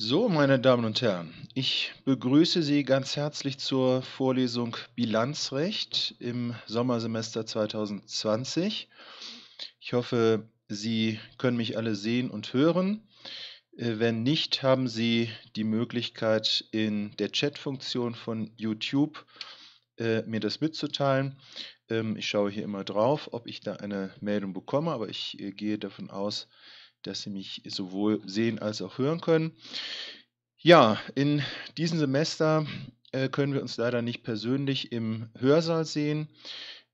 So, meine Damen und Herren, ich begrüße Sie ganz herzlich zur Vorlesung Bilanzrecht im Sommersemester 2020. Ich hoffe, Sie können mich alle sehen und hören. Äh, wenn nicht, haben Sie die Möglichkeit, in der Chatfunktion von YouTube äh, mir das mitzuteilen. Ähm, ich schaue hier immer drauf, ob ich da eine Meldung bekomme, aber ich äh, gehe davon aus, dass Sie mich sowohl sehen als auch hören können. Ja, in diesem Semester äh, können wir uns leider nicht persönlich im Hörsaal sehen.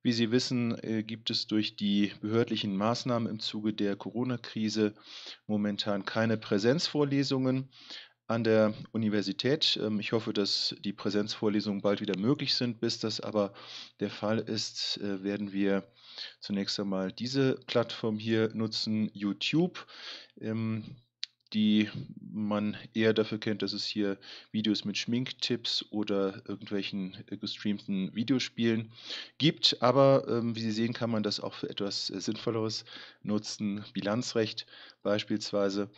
Wie Sie wissen, äh, gibt es durch die behördlichen Maßnahmen im Zuge der Corona-Krise momentan keine Präsenzvorlesungen an der Universität. Ähm, ich hoffe, dass die Präsenzvorlesungen bald wieder möglich sind. Bis das aber der Fall ist, äh, werden wir zunächst einmal diese Plattform hier nutzen, YouTube, ähm, die man eher dafür kennt, dass es hier Videos mit Schminktipps oder irgendwelchen äh, gestreamten Videospielen gibt. Aber ähm, wie Sie sehen, kann man das auch für etwas äh, Sinnvolleres nutzen, Bilanzrecht beispielsweise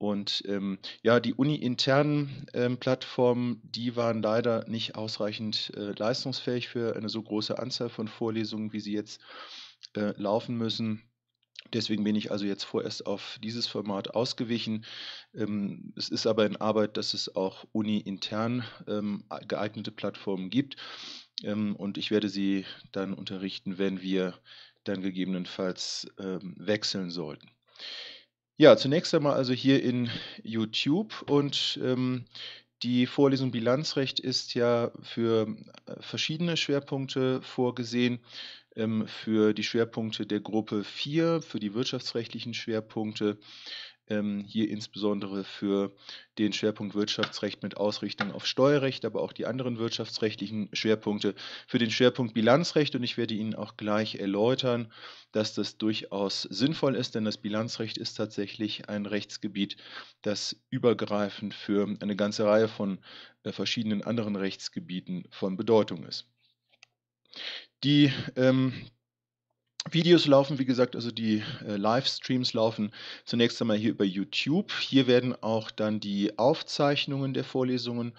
und ähm, ja, die uni-internen ähm, Plattformen, die waren leider nicht ausreichend äh, leistungsfähig für eine so große Anzahl von Vorlesungen, wie sie jetzt äh, laufen müssen. Deswegen bin ich also jetzt vorerst auf dieses Format ausgewichen. Ähm, es ist aber in Arbeit, dass es auch uni-intern ähm, geeignete Plattformen gibt. Ähm, und ich werde sie dann unterrichten, wenn wir dann gegebenenfalls ähm, wechseln sollten. Ja, zunächst einmal also hier in YouTube und ähm, die Vorlesung Bilanzrecht ist ja für äh, verschiedene Schwerpunkte vorgesehen. Ähm, für die Schwerpunkte der Gruppe 4, für die wirtschaftsrechtlichen Schwerpunkte, ähm, hier insbesondere für den Schwerpunkt Wirtschaftsrecht mit Ausrichtung auf Steuerrecht, aber auch die anderen wirtschaftsrechtlichen Schwerpunkte, für den Schwerpunkt Bilanzrecht. Und ich werde Ihnen auch gleich erläutern, dass das durchaus sinnvoll ist, denn das Bilanzrecht ist tatsächlich ein Rechtsgebiet, das übergreifend für eine ganze Reihe von äh, verschiedenen anderen Rechtsgebieten von Bedeutung ist. Die ähm, Videos laufen, wie gesagt, also die äh, Livestreams laufen zunächst einmal hier über YouTube. Hier werden auch dann die Aufzeichnungen der Vorlesungen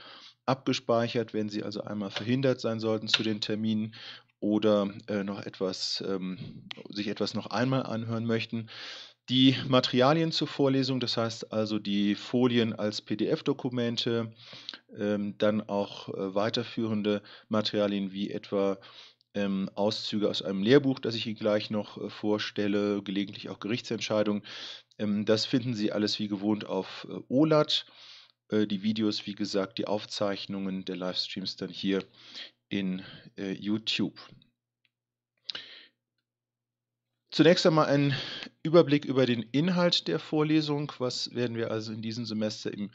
abgespeichert, wenn Sie also einmal verhindert sein sollten zu den Terminen oder äh, noch etwas, ähm, sich etwas noch einmal anhören möchten. Die Materialien zur Vorlesung, das heißt also die Folien als PDF-Dokumente, ähm, dann auch äh, weiterführende Materialien wie etwa ähm, Auszüge aus einem Lehrbuch, das ich Ihnen gleich noch äh, vorstelle, gelegentlich auch Gerichtsentscheidungen. Ähm, das finden Sie alles wie gewohnt auf äh, OLAT. Äh, die Videos, wie gesagt, die Aufzeichnungen der Livestreams dann hier in äh, YouTube. Zunächst einmal ein Überblick über den Inhalt der Vorlesung. Was werden wir also in diesem Semester im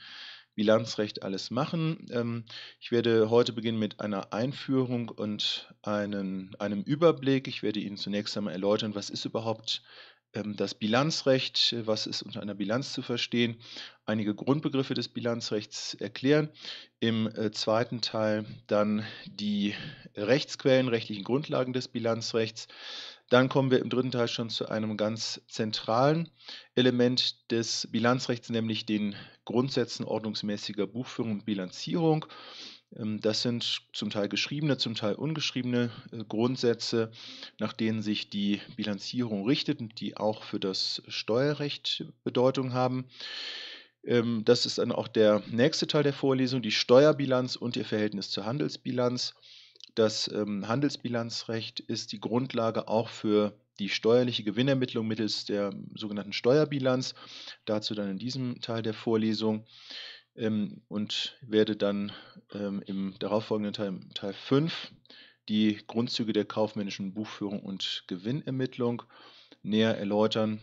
Bilanzrecht alles machen. Ähm, ich werde heute beginnen mit einer Einführung und einen, einem Überblick. Ich werde Ihnen zunächst einmal erläutern, was ist überhaupt ähm, das Bilanzrecht, was ist unter einer Bilanz zu verstehen, einige Grundbegriffe des Bilanzrechts erklären. Im äh, zweiten Teil dann die Rechtsquellen, rechtlichen Grundlagen des Bilanzrechts dann kommen wir im dritten Teil schon zu einem ganz zentralen Element des Bilanzrechts, nämlich den Grundsätzen ordnungsmäßiger Buchführung und Bilanzierung. Ähm, das sind zum Teil geschriebene, zum Teil ungeschriebene äh, Grundsätze, nach denen sich die Bilanzierung richtet und die auch für das Steuerrecht Bedeutung haben. Ähm, das ist dann auch der nächste Teil der Vorlesung, die Steuerbilanz und ihr Verhältnis zur Handelsbilanz das ähm, Handelsbilanzrecht ist die Grundlage auch für die steuerliche Gewinnermittlung mittels der ähm, sogenannten Steuerbilanz. Dazu dann in diesem Teil der Vorlesung ähm, und werde dann ähm, im darauffolgenden Teil, Teil 5, die Grundzüge der kaufmännischen Buchführung und Gewinnermittlung näher erläutern.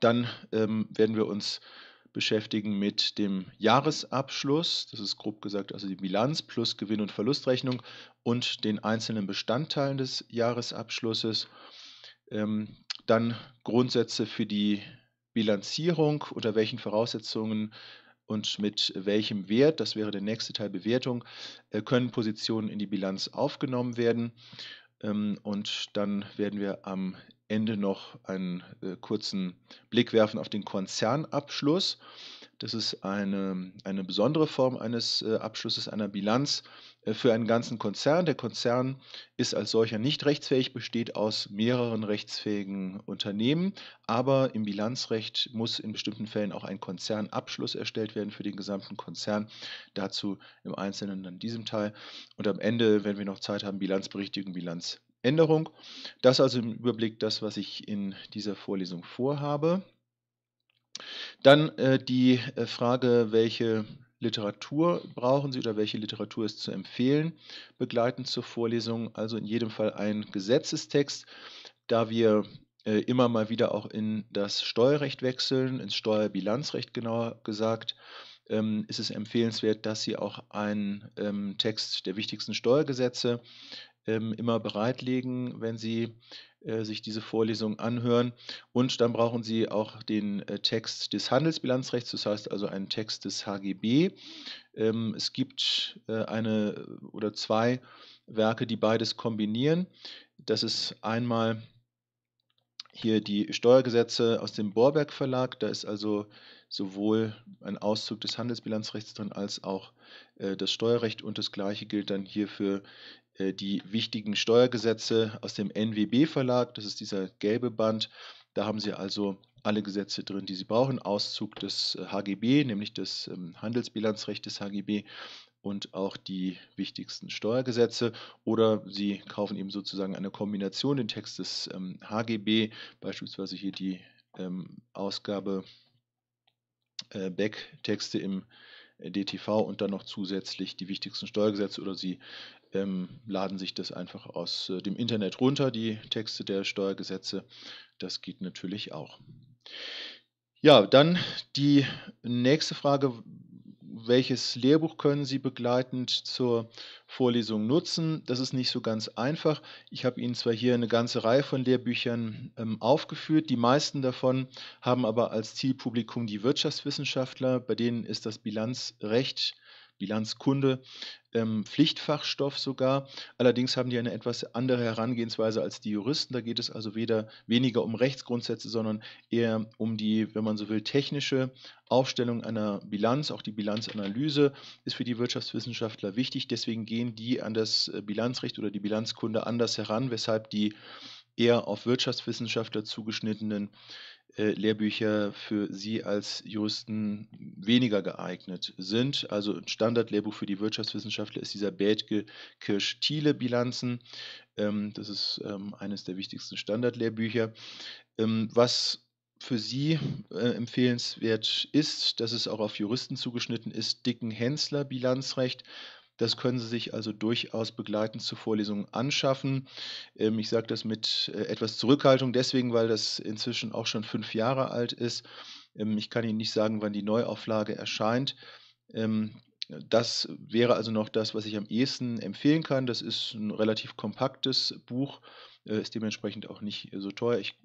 Dann ähm, werden wir uns beschäftigen mit dem Jahresabschluss, das ist grob gesagt also die Bilanz plus Gewinn- und Verlustrechnung und den einzelnen Bestandteilen des Jahresabschlusses. Ähm, dann Grundsätze für die Bilanzierung, unter welchen Voraussetzungen und mit welchem Wert, das wäre der nächste Teil Bewertung, äh, können Positionen in die Bilanz aufgenommen werden. Ähm, und dann werden wir am Ende noch einen äh, kurzen Blick werfen auf den Konzernabschluss. Das ist eine, eine besondere Form eines äh, Abschlusses einer Bilanz äh, für einen ganzen Konzern. Der Konzern ist als solcher nicht rechtsfähig, besteht aus mehreren rechtsfähigen Unternehmen, aber im Bilanzrecht muss in bestimmten Fällen auch ein Konzernabschluss erstellt werden für den gesamten Konzern. Dazu im Einzelnen an diesem Teil. Und am Ende, wenn wir noch Zeit haben, Bilanzberichtigung, Bilanz. Änderung. Das also im Überblick das, was ich in dieser Vorlesung vorhabe. Dann äh, die äh, Frage, welche Literatur brauchen Sie oder welche Literatur ist zu empfehlen, begleitend zur Vorlesung. Also in jedem Fall ein Gesetzestext, da wir äh, immer mal wieder auch in das Steuerrecht wechseln, ins Steuerbilanzrecht genauer gesagt. Ähm, ist es empfehlenswert, dass Sie auch einen ähm, Text der wichtigsten Steuergesetze ähm, immer bereitlegen, wenn Sie äh, sich diese Vorlesung anhören. Und dann brauchen Sie auch den äh, Text des Handelsbilanzrechts, das heißt also einen Text des HGB. Ähm, es gibt äh, eine oder zwei Werke, die beides kombinieren. Das ist einmal hier die Steuergesetze aus dem Borberg Verlag. Da ist also sowohl ein Auszug des Handelsbilanzrechts drin als auch äh, das Steuerrecht und das gleiche gilt dann hier für äh, die wichtigen Steuergesetze aus dem NWB Verlag, das ist dieser gelbe Band. Da haben Sie also alle Gesetze drin, die Sie brauchen. Auszug des HGB, äh, nämlich des ähm, Handelsbilanzrecht des HGB und auch die wichtigsten Steuergesetze. Oder Sie kaufen eben sozusagen eine Kombination, den Text des HGB, ähm, beispielsweise hier die ähm, Ausgabe äh, Beck-Texte im DTV und dann noch zusätzlich die wichtigsten Steuergesetze oder Sie ähm, laden sich das einfach aus äh, dem Internet runter, die Texte der Steuergesetze. Das geht natürlich auch. Ja, dann die nächste Frage. Welches Lehrbuch können Sie begleitend zur Vorlesung nutzen? Das ist nicht so ganz einfach. Ich habe Ihnen zwar hier eine ganze Reihe von Lehrbüchern ähm, aufgeführt, die meisten davon haben aber als Zielpublikum die Wirtschaftswissenschaftler, bei denen ist das Bilanzrecht Bilanzkunde, ähm, Pflichtfachstoff sogar. Allerdings haben die eine etwas andere Herangehensweise als die Juristen. Da geht es also weder weniger um Rechtsgrundsätze, sondern eher um die, wenn man so will, technische Aufstellung einer Bilanz. Auch die Bilanzanalyse ist für die Wirtschaftswissenschaftler wichtig. Deswegen gehen die an das äh, Bilanzrecht oder die Bilanzkunde anders heran, weshalb die eher auf Wirtschaftswissenschaftler zugeschnittenen äh, Lehrbücher für Sie als Juristen weniger geeignet sind. Also ein Standardlehrbuch für die Wirtschaftswissenschaftler ist dieser Bädke-Kirsch-Thiele-Bilanzen. Ähm, das ist ähm, eines der wichtigsten Standardlehrbücher. Ähm, was für Sie äh, empfehlenswert ist, dass es auch auf Juristen zugeschnitten ist, Dicken Hensler Bilanzrecht das können Sie sich also durchaus begleitend zur Vorlesung anschaffen. Ähm, ich sage das mit äh, etwas Zurückhaltung, deswegen, weil das inzwischen auch schon fünf Jahre alt ist. Ähm, ich kann Ihnen nicht sagen, wann die Neuauflage erscheint. Ähm, das wäre also noch das, was ich am ehesten empfehlen kann. Das ist ein relativ kompaktes Buch äh, ist dementsprechend auch nicht so teuer. Ich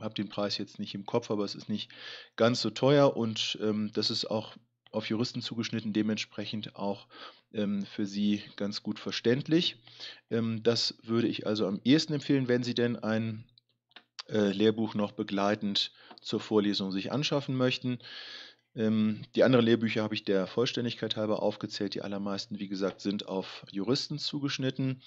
habe den Preis jetzt nicht im Kopf, aber es ist nicht ganz so teuer und ähm, das ist auch auf Juristen zugeschnitten, dementsprechend auch ähm, für Sie ganz gut verständlich. Ähm, das würde ich also am ehesten empfehlen, wenn Sie denn ein äh, Lehrbuch noch begleitend zur Vorlesung sich anschaffen möchten. Ähm, die anderen Lehrbücher habe ich der Vollständigkeit halber aufgezählt. Die allermeisten, wie gesagt, sind auf Juristen zugeschnitten.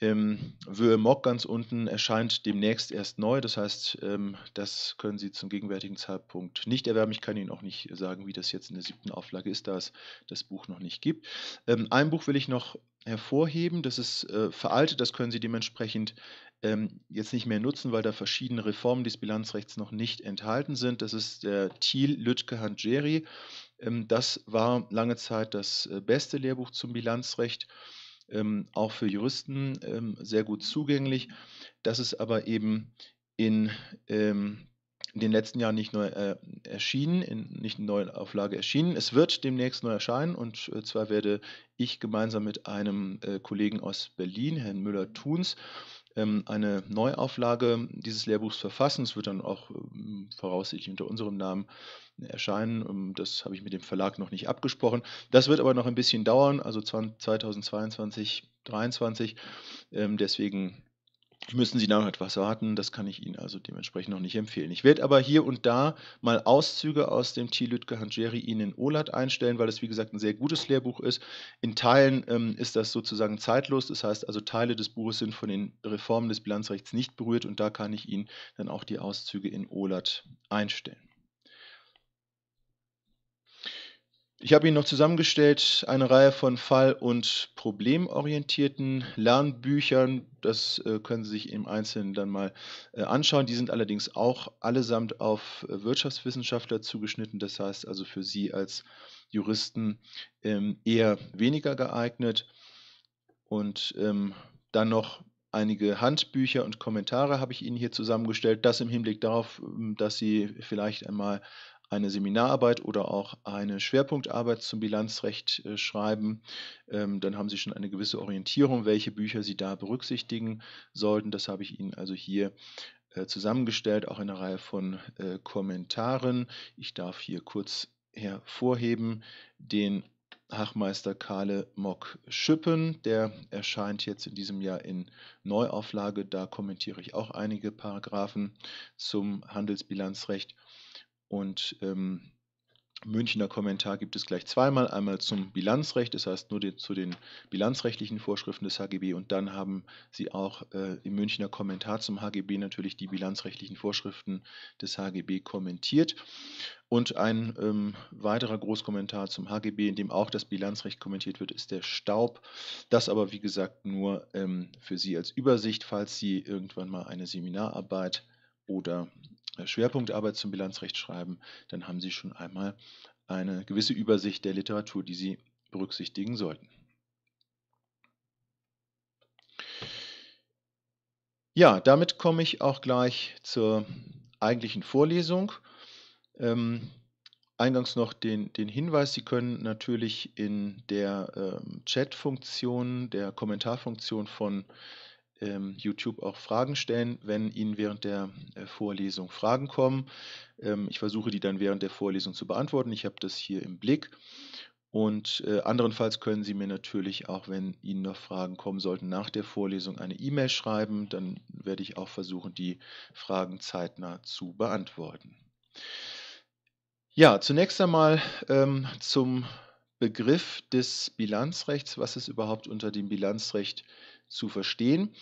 Ähm, Mock ganz unten erscheint demnächst erst neu. Das heißt, ähm, das können Sie zum gegenwärtigen Zeitpunkt nicht erwerben. Ich kann Ihnen auch nicht sagen, wie das jetzt in der siebten Auflage ist, da es das Buch noch nicht gibt. Ähm, ein Buch will ich noch hervorheben. Das ist äh, veraltet. Das können Sie dementsprechend ähm, jetzt nicht mehr nutzen, weil da verschiedene Reformen des Bilanzrechts noch nicht enthalten sind. Das ist der Thiel Lütke Handjeri. Ähm, das war lange Zeit das äh, beste Lehrbuch zum Bilanzrecht ähm, auch für Juristen ähm, sehr gut zugänglich, Das ist aber eben in, ähm, in den letzten Jahren nicht neu äh, erschienen, in, nicht in neuen Auflage erschienen. Es wird demnächst neu erscheinen und äh, zwar werde ich gemeinsam mit einem äh, Kollegen aus Berlin, Herrn Müller-Thuns, ähm, eine Neuauflage dieses Lehrbuchs verfassen. Es wird dann auch ähm, voraussichtlich unter unserem Namen erscheinen. Ähm, das habe ich mit dem Verlag noch nicht abgesprochen. Das wird aber noch ein bisschen dauern, also 2022, 2023. Deswegen müssen Sie noch etwas warten, das kann ich Ihnen also dementsprechend noch nicht empfehlen. Ich werde aber hier und da mal Auszüge aus dem T. Lütke Hanjeri Ihnen in OLAT einstellen, weil es wie gesagt ein sehr gutes Lehrbuch ist. In Teilen ähm, ist das sozusagen zeitlos, das heißt also Teile des Buches sind von den Reformen des Bilanzrechts nicht berührt und da kann ich Ihnen dann auch die Auszüge in OLAT einstellen. Ich habe Ihnen noch zusammengestellt eine Reihe von fall- und problemorientierten Lernbüchern. Das äh, können Sie sich im Einzelnen dann mal äh, anschauen. Die sind allerdings auch allesamt auf äh, Wirtschaftswissenschaftler zugeschnitten. Das heißt also für Sie als Juristen ähm, eher weniger geeignet. Und ähm, dann noch einige Handbücher und Kommentare habe ich Ihnen hier zusammengestellt. Das im Hinblick darauf, ähm, dass Sie vielleicht einmal eine Seminararbeit oder auch eine Schwerpunktarbeit zum Bilanzrecht äh, schreiben. Ähm, dann haben Sie schon eine gewisse Orientierung, welche Bücher Sie da berücksichtigen sollten. Das habe ich Ihnen also hier äh, zusammengestellt, auch in einer Reihe von äh, Kommentaren. Ich darf hier kurz hervorheben den Hachmeister Karle Mock Schippen, der erscheint jetzt in diesem Jahr in Neuauflage. Da kommentiere ich auch einige Paragraphen zum Handelsbilanzrecht. Und ähm, Münchner Kommentar gibt es gleich zweimal. Einmal zum Bilanzrecht, das heißt nur den, zu den bilanzrechtlichen Vorschriften des HGB und dann haben Sie auch äh, im Münchner Kommentar zum HGB natürlich die bilanzrechtlichen Vorschriften des HGB kommentiert. Und ein ähm, weiterer Großkommentar zum HGB, in dem auch das Bilanzrecht kommentiert wird, ist der Staub. Das aber, wie gesagt, nur ähm, für Sie als Übersicht, falls Sie irgendwann mal eine Seminararbeit oder äh, Schwerpunktarbeit zum Bilanzrecht schreiben, dann haben Sie schon einmal eine gewisse Übersicht der Literatur, die Sie berücksichtigen sollten. Ja, damit komme ich auch gleich zur eigentlichen Vorlesung. Ähm, eingangs noch den, den, Hinweis, Sie können natürlich in der ähm, Chat-Funktion, der Kommentarfunktion von ähm, YouTube auch Fragen stellen, wenn Ihnen während der äh, Vorlesung Fragen kommen. Ähm, ich versuche die dann während der Vorlesung zu beantworten. Ich habe das hier im Blick. Und äh, andernfalls können Sie mir natürlich auch, wenn Ihnen noch Fragen kommen sollten, nach der Vorlesung eine E-Mail schreiben. Dann werde ich auch versuchen, die Fragen zeitnah zu beantworten. Ja, zunächst einmal ähm, zum Begriff des Bilanzrechts, was ist überhaupt unter dem Bilanzrecht zu verstehen.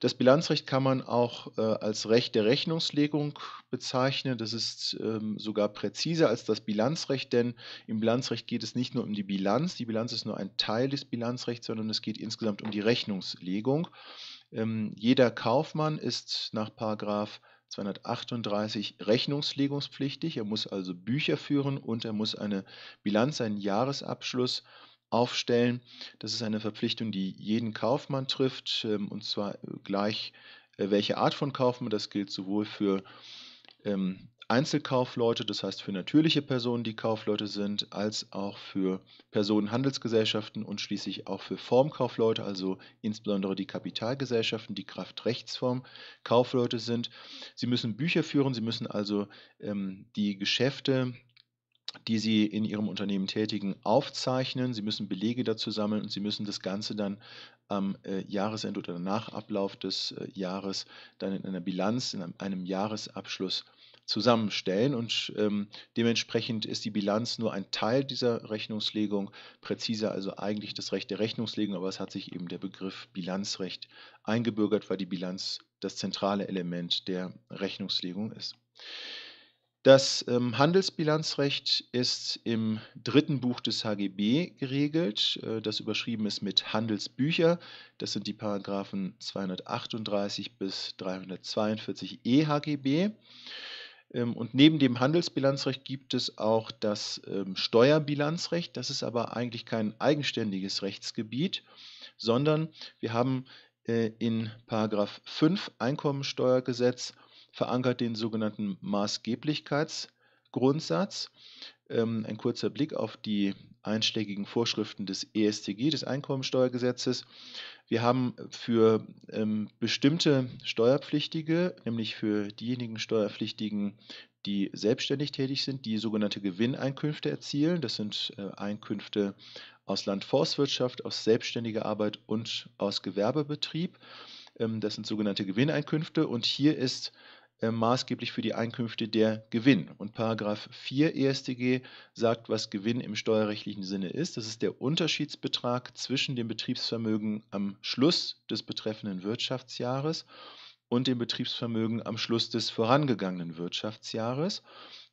Das Bilanzrecht kann man auch äh, als Recht der Rechnungslegung bezeichnen. Das ist ähm, sogar präziser als das Bilanzrecht, denn im Bilanzrecht geht es nicht nur um die Bilanz. Die Bilanz ist nur ein Teil des Bilanzrechts, sondern es geht insgesamt um die Rechnungslegung. Ähm, jeder Kaufmann ist nach Paragraph 238 rechnungslegungspflichtig. Er muss also Bücher führen und er muss eine Bilanz, einen Jahresabschluss äh, aufstellen. Das ist eine Verpflichtung, die jeden Kaufmann trifft, ähm, und zwar gleich äh, welche Art von Kaufmann. Das gilt sowohl für ähm, Einzelkaufleute, das heißt für natürliche Personen, die Kaufleute sind, als auch für Personenhandelsgesellschaften und schließlich auch für Formkaufleute, also insbesondere die Kapitalgesellschaften, die Kraftrechtsform Kaufleute sind. Sie müssen Bücher führen, sie müssen also ähm, die Geschäfte die Sie in Ihrem Unternehmen tätigen, aufzeichnen. Sie müssen Belege dazu sammeln und Sie müssen das Ganze dann am äh, Jahresende oder nach Ablauf des äh, Jahres dann in einer Bilanz, in einem, einem Jahresabschluss zusammenstellen und ähm, dementsprechend ist die Bilanz nur ein Teil dieser Rechnungslegung, präziser also eigentlich das Recht der Rechnungslegung, aber es hat sich eben der Begriff Bilanzrecht eingebürgert, weil die Bilanz das zentrale Element der Rechnungslegung ist. Das ähm, Handelsbilanzrecht ist im dritten Buch des HGB geregelt, äh, das überschrieben ist mit Handelsbücher. Das sind die Paragraphen 238 bis 342 EHGB. Ähm, und neben dem Handelsbilanzrecht gibt es auch das ähm, Steuerbilanzrecht. Das ist aber eigentlich kein eigenständiges Rechtsgebiet, sondern wir haben äh, in Paragraph 5 Einkommensteuergesetz verankert den sogenannten Maßgeblichkeitsgrundsatz. Ähm, ein kurzer Blick auf die einschlägigen Vorschriften des ESTG, des Einkommensteuergesetzes. Wir haben für ähm, bestimmte Steuerpflichtige, nämlich für diejenigen Steuerpflichtigen, die selbstständig tätig sind, die sogenannte Gewinneinkünfte erzielen. Das sind äh, Einkünfte aus Landforstwirtschaft, aus selbstständiger Arbeit und aus Gewerbebetrieb. Ähm, das sind sogenannte Gewinneinkünfte. Und hier ist äh, maßgeblich für die Einkünfte der Gewinn. Und Paragraph 4 ESTG sagt, was Gewinn im steuerrechtlichen Sinne ist. Das ist der Unterschiedsbetrag zwischen dem Betriebsvermögen am Schluss des betreffenden Wirtschaftsjahres und dem Betriebsvermögen am Schluss des vorangegangenen Wirtschaftsjahres.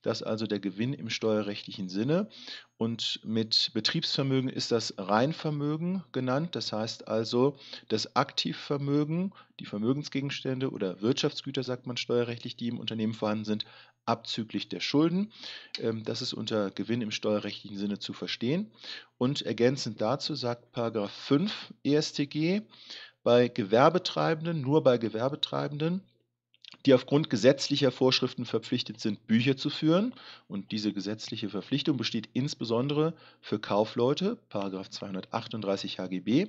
Das ist also der Gewinn im steuerrechtlichen Sinne. Und mit Betriebsvermögen ist das Reinvermögen genannt. Das heißt also das Aktivvermögen, die Vermögensgegenstände oder Wirtschaftsgüter, sagt man steuerrechtlich, die im Unternehmen vorhanden sind, abzüglich der Schulden. Ähm, das ist unter Gewinn im steuerrechtlichen Sinne zu verstehen. Und ergänzend dazu sagt 5 ESTG, bei Gewerbetreibenden, nur bei Gewerbetreibenden, die aufgrund gesetzlicher Vorschriften verpflichtet sind, Bücher zu führen. Und diese gesetzliche Verpflichtung besteht insbesondere für Kaufleute, 238 HGB,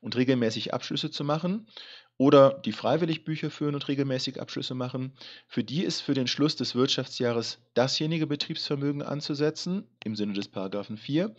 und regelmäßig Abschlüsse zu machen oder die freiwillig Bücher führen und regelmäßig Abschlüsse machen, für die ist für den Schluss des Wirtschaftsjahres dasjenige Betriebsvermögen anzusetzen, im Sinne des Paragraphen 4,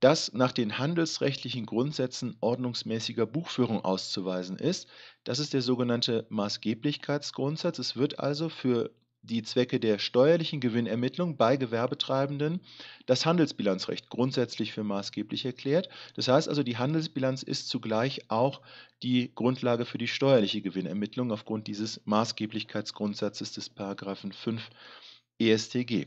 das nach den handelsrechtlichen Grundsätzen ordnungsmäßiger Buchführung auszuweisen ist. Das ist der sogenannte Maßgeblichkeitsgrundsatz. Es wird also für die Zwecke der steuerlichen Gewinnermittlung bei Gewerbetreibenden das Handelsbilanzrecht grundsätzlich für maßgeblich erklärt. Das heißt also, die Handelsbilanz ist zugleich auch die Grundlage für die steuerliche Gewinnermittlung aufgrund dieses Maßgeblichkeitsgrundsatzes des Paragraphen 5 ESTG.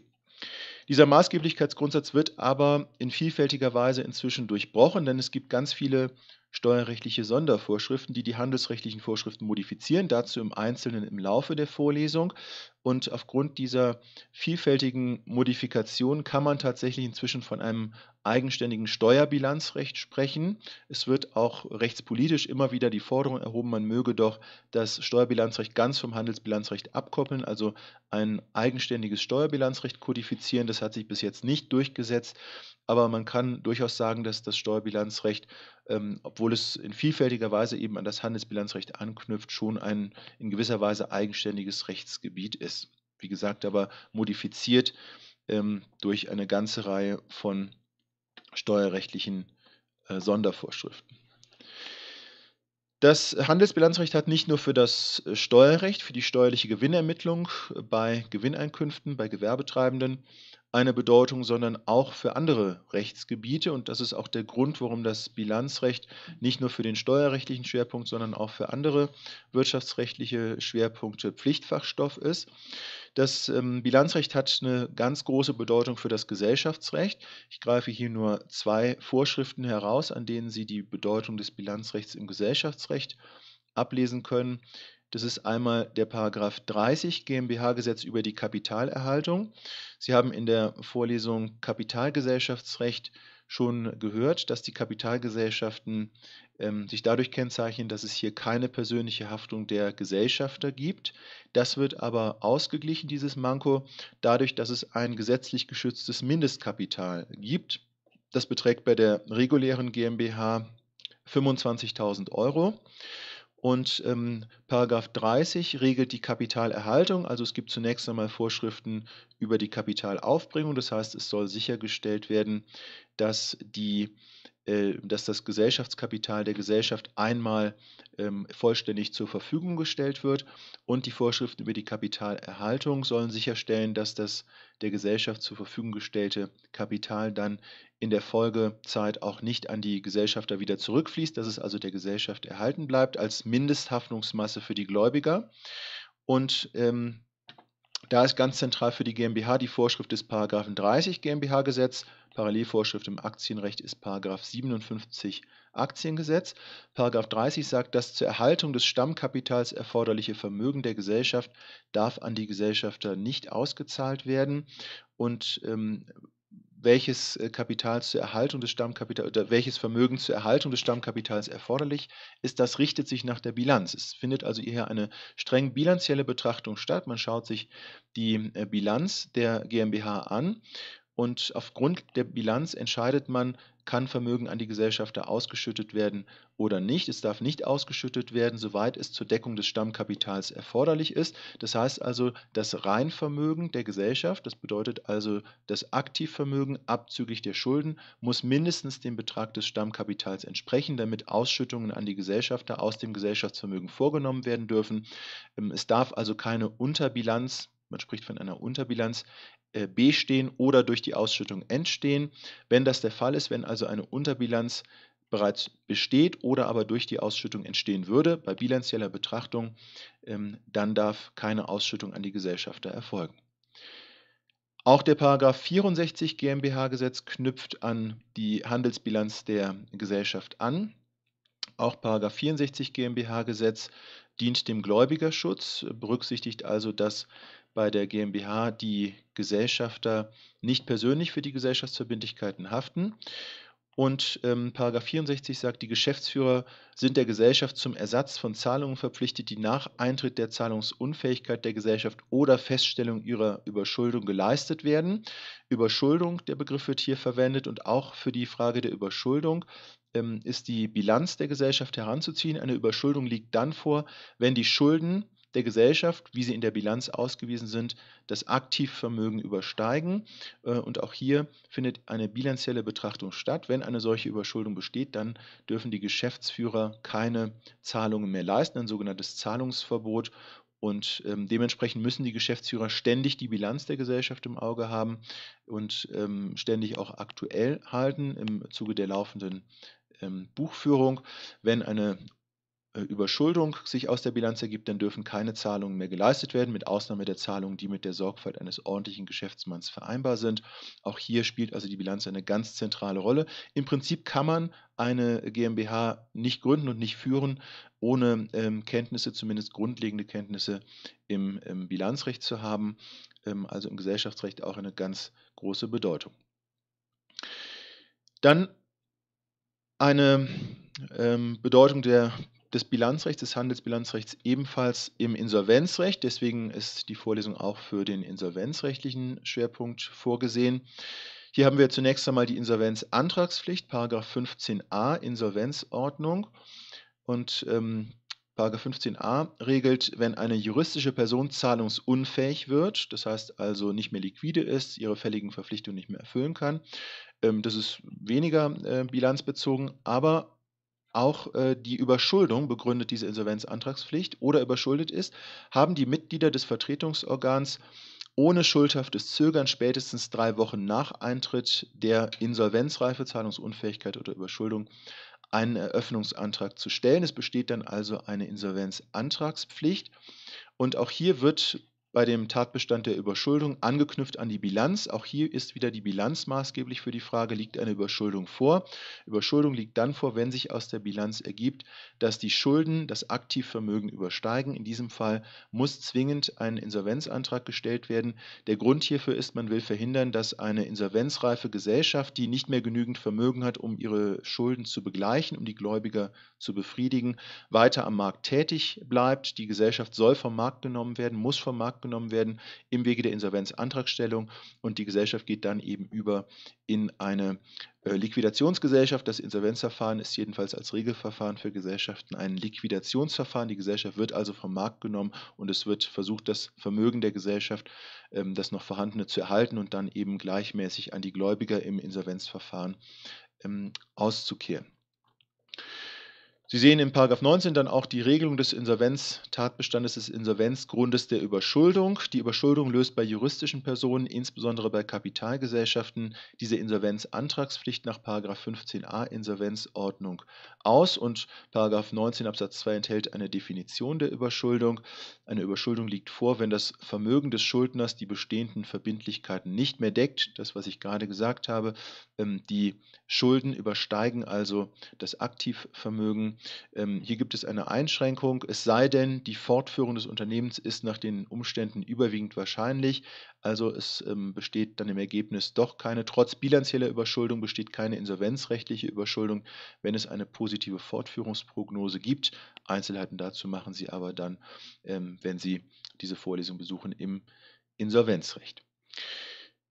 Dieser Maßgeblichkeitsgrundsatz wird aber in vielfältiger Weise inzwischen durchbrochen, denn es gibt ganz viele steuerrechtliche Sondervorschriften, die die handelsrechtlichen Vorschriften modifizieren, dazu im Einzelnen im Laufe der Vorlesung. Und aufgrund dieser vielfältigen Modifikation kann man tatsächlich inzwischen von einem eigenständigen Steuerbilanzrecht sprechen. Es wird auch rechtspolitisch immer wieder die Forderung erhoben, man möge doch das Steuerbilanzrecht ganz vom Handelsbilanzrecht abkoppeln, also ein eigenständiges Steuerbilanzrecht kodifizieren. Das hat sich bis jetzt nicht durchgesetzt, aber man kann durchaus sagen, dass das Steuerbilanzrecht, ähm, obwohl es in vielfältiger Weise eben an das Handelsbilanzrecht anknüpft, schon ein in gewisser Weise eigenständiges Rechtsgebiet ist. Wie gesagt, aber modifiziert ähm, durch eine ganze Reihe von steuerrechtlichen äh, Sondervorschriften. Das Handelsbilanzrecht hat nicht nur für das äh, Steuerrecht, für die steuerliche Gewinnermittlung äh, bei Gewinneinkünften, bei Gewerbetreibenden eine Bedeutung, sondern auch für andere Rechtsgebiete. Und das ist auch der Grund, warum das Bilanzrecht nicht nur für den steuerrechtlichen Schwerpunkt, sondern auch für andere wirtschaftsrechtliche Schwerpunkte Pflichtfachstoff ist. Das ähm, Bilanzrecht hat eine ganz große Bedeutung für das Gesellschaftsrecht. Ich greife hier nur zwei Vorschriften heraus, an denen Sie die Bedeutung des Bilanzrechts im Gesellschaftsrecht ablesen können. Das ist einmal der Paragraph 30 GmbH-Gesetz über die Kapitalerhaltung. Sie haben in der Vorlesung Kapitalgesellschaftsrecht schon gehört, dass die Kapitalgesellschaften ähm, sich dadurch kennzeichnen, dass es hier keine persönliche Haftung der Gesellschafter gibt. Das wird aber ausgeglichen, dieses Manko, dadurch, dass es ein gesetzlich geschütztes Mindestkapital gibt. Das beträgt bei der regulären GmbH 25.000 Euro. Und ähm, Paragraph 30 regelt die Kapitalerhaltung. Also es gibt zunächst einmal Vorschriften über die Kapitalaufbringung. Das heißt, es soll sichergestellt werden, dass die äh, dass das Gesellschaftskapital der Gesellschaft einmal ähm, vollständig zur Verfügung gestellt wird und die Vorschriften über die Kapitalerhaltung sollen sicherstellen, dass das der Gesellschaft zur Verfügung gestellte Kapital dann in der Folgezeit auch nicht an die Gesellschafter wieder zurückfließt, dass es also der Gesellschaft erhalten bleibt als Mindesthaftungsmasse für die Gläubiger. Und ähm, da ist ganz zentral für die GmbH die Vorschrift des Paragraphen 30 GmbH-Gesetz. Parallelvorschrift im Aktienrecht ist Paragraph 57 Aktiengesetz. Paragraph 30 sagt, dass zur Erhaltung des Stammkapitals erforderliche Vermögen der Gesellschaft darf an die Gesellschafter nicht ausgezahlt werden. Und ähm, welches äh, Kapital zur Erhaltung des Stammkapitals oder welches Vermögen zur Erhaltung des Stammkapitals erforderlich ist, das richtet sich nach der Bilanz. Es findet also hier eine streng bilanzielle Betrachtung statt. Man schaut sich die äh, Bilanz der GmbH an und aufgrund der Bilanz entscheidet man, kann Vermögen an die Gesellschafter ausgeschüttet werden oder nicht. Es darf nicht ausgeschüttet werden, soweit es zur Deckung des Stammkapitals erforderlich ist. Das heißt also, das Reinvermögen der Gesellschaft, das bedeutet also das Aktivvermögen abzüglich der Schulden, muss mindestens dem Betrag des Stammkapitals entsprechen, damit Ausschüttungen an die Gesellschafter aus dem Gesellschaftsvermögen vorgenommen werden dürfen. Ähm, es darf also keine Unterbilanz man spricht von einer Unterbilanz, äh, bestehen oder durch die Ausschüttung entstehen. Wenn das der Fall ist, wenn also eine Unterbilanz bereits besteht oder aber durch die Ausschüttung entstehen würde, bei bilanzieller Betrachtung, ähm, dann darf keine Ausschüttung an die Gesellschafter erfolgen. Auch der Paragraph 64 GmbH-Gesetz knüpft an die Handelsbilanz der Gesellschaft an. Auch Paragraph 64 GmbH-Gesetz dient dem Gläubigerschutz, berücksichtigt also, dass bei der GmbH die Gesellschafter nicht persönlich für die Gesellschaftsverbindlichkeiten haften. Und ähm, Paragraph 64 sagt, die Geschäftsführer sind der Gesellschaft zum Ersatz von Zahlungen verpflichtet, die nach Eintritt der Zahlungsunfähigkeit der Gesellschaft oder Feststellung ihrer Überschuldung geleistet werden. Überschuldung, der Begriff wird hier verwendet und auch für die Frage der Überschuldung ähm, ist die Bilanz der Gesellschaft heranzuziehen. Eine Überschuldung liegt dann vor, wenn die Schulden der Gesellschaft, wie sie in der Bilanz ausgewiesen sind, das Aktivvermögen übersteigen. Äh, und auch hier findet eine bilanzielle Betrachtung statt. Wenn eine solche Überschuldung besteht, dann dürfen die Geschäftsführer keine Zahlungen mehr leisten, ein sogenanntes Zahlungsverbot. Und ähm, dementsprechend müssen die Geschäftsführer ständig die Bilanz der Gesellschaft im Auge haben und ähm, ständig auch aktuell halten im Zuge der laufenden ähm, Buchführung. Wenn eine äh, Überschuldung sich aus der Bilanz ergibt, dann dürfen keine Zahlungen mehr geleistet werden, mit Ausnahme der Zahlungen, die mit der Sorgfalt eines ordentlichen Geschäftsmanns vereinbar sind. Auch hier spielt also die Bilanz eine ganz zentrale Rolle. Im Prinzip kann man eine GmbH nicht gründen und nicht führen, ohne ähm, Kenntnisse, zumindest grundlegende Kenntnisse im, im Bilanzrecht zu haben, ähm, also im Gesellschaftsrecht auch eine ganz große Bedeutung. Dann eine ähm, Bedeutung der des Bilanzrechts, des Handelsbilanzrechts ebenfalls im Insolvenzrecht. Deswegen ist die Vorlesung auch für den insolvenzrechtlichen Schwerpunkt vorgesehen. Hier haben wir zunächst einmal die Insolvenzantragspflicht, 15a Insolvenzordnung. Und ähm, 15a regelt, wenn eine juristische Person zahlungsunfähig wird, das heißt also nicht mehr liquide ist, ihre fälligen Verpflichtungen nicht mehr erfüllen kann. Ähm, das ist weniger äh, bilanzbezogen, aber auch äh, die Überschuldung begründet diese Insolvenzantragspflicht oder überschuldet ist, haben die Mitglieder des Vertretungsorgans ohne schuldhaftes Zögern spätestens drei Wochen nach Eintritt der Insolvenzreife, Zahlungsunfähigkeit oder Überschuldung einen Eröffnungsantrag zu stellen. Es besteht dann also eine Insolvenzantragspflicht. Und auch hier wird bei dem Tatbestand der Überschuldung angeknüpft an die Bilanz. Auch hier ist wieder die Bilanz maßgeblich für die Frage, liegt eine Überschuldung vor? Überschuldung liegt dann vor, wenn sich aus der Bilanz ergibt, dass die Schulden das Aktivvermögen übersteigen. In diesem Fall muss zwingend ein Insolvenzantrag gestellt werden. Der Grund hierfür ist, man will verhindern, dass eine insolvenzreife Gesellschaft, die nicht mehr genügend Vermögen hat, um ihre Schulden zu begleichen, um die Gläubiger zu befriedigen, weiter am Markt tätig bleibt. Die Gesellschaft soll vom Markt genommen werden, muss vom Markt abgenommen werden im Wege der Insolvenzantragstellung und die Gesellschaft geht dann eben über in eine äh, Liquidationsgesellschaft. Das Insolvenzverfahren ist jedenfalls als Regelverfahren für Gesellschaften ein Liquidationsverfahren. Die Gesellschaft wird also vom Markt genommen und es wird versucht, das Vermögen der Gesellschaft, ähm, das noch vorhandene, zu erhalten und dann eben gleichmäßig an die Gläubiger im Insolvenzverfahren ähm, auszukehren. Sie sehen in 19 dann auch die Regelung des Insolvenztatbestandes des Insolvenzgrundes der Überschuldung. Die Überschuldung löst bei juristischen Personen, insbesondere bei Kapitalgesellschaften, diese Insolvenzantragspflicht nach 15a Insolvenzordnung aus und 19 Absatz 2 enthält eine Definition der Überschuldung. Eine Überschuldung liegt vor, wenn das Vermögen des Schuldners die bestehenden Verbindlichkeiten nicht mehr deckt. Das, was ich gerade gesagt habe, ähm, die Schulden übersteigen also das Aktivvermögen ähm, hier gibt es eine Einschränkung, es sei denn, die Fortführung des Unternehmens ist nach den Umständen überwiegend wahrscheinlich. Also es ähm, besteht dann im Ergebnis doch keine, trotz bilanzieller Überschuldung besteht keine insolvenzrechtliche Überschuldung, wenn es eine positive Fortführungsprognose gibt. Einzelheiten dazu machen Sie aber dann, ähm, wenn Sie diese Vorlesung besuchen, im Insolvenzrecht.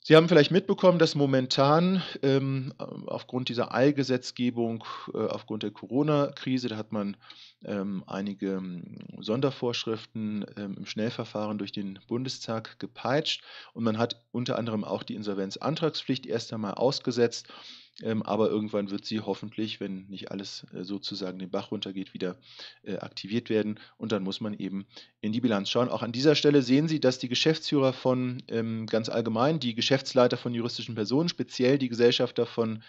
Sie haben vielleicht mitbekommen, dass momentan ähm, aufgrund dieser Eilgesetzgebung, äh, aufgrund der Corona-Krise, da hat man ähm, einige ähm, Sondervorschriften ähm, im Schnellverfahren durch den Bundestag gepeitscht und man hat unter anderem auch die Insolvenzantragspflicht erst einmal ausgesetzt ähm, aber irgendwann wird sie hoffentlich, wenn nicht alles äh, sozusagen den Bach runtergeht, wieder äh, aktiviert werden. Und dann muss man eben in die Bilanz schauen. Auch an dieser Stelle sehen Sie, dass die Geschäftsführer von ähm, ganz allgemein, die Geschäftsleiter von juristischen Personen, speziell die Gesellschafter von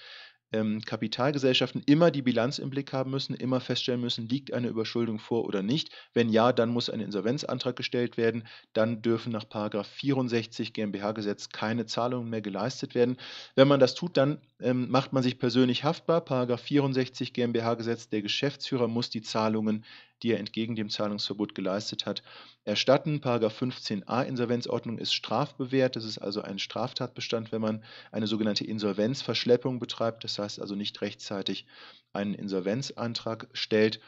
ähm, Kapitalgesellschaften immer die Bilanz im Blick haben müssen, immer feststellen müssen, liegt eine Überschuldung vor oder nicht. Wenn ja, dann muss ein Insolvenzantrag gestellt werden. Dann dürfen nach 64 GmbH-Gesetz keine Zahlungen mehr geleistet werden. Wenn man das tut, dann ähm, macht man sich persönlich haftbar. 64 GmbH-Gesetz, der Geschäftsführer muss die Zahlungen die er entgegen dem Zahlungsverbot geleistet hat, erstatten. 15a Insolvenzordnung ist strafbewehrt. Das ist also ein Straftatbestand, wenn man eine sogenannte Insolvenzverschleppung betreibt. Das heißt also nicht rechtzeitig einen Insolvenzantrag stellt.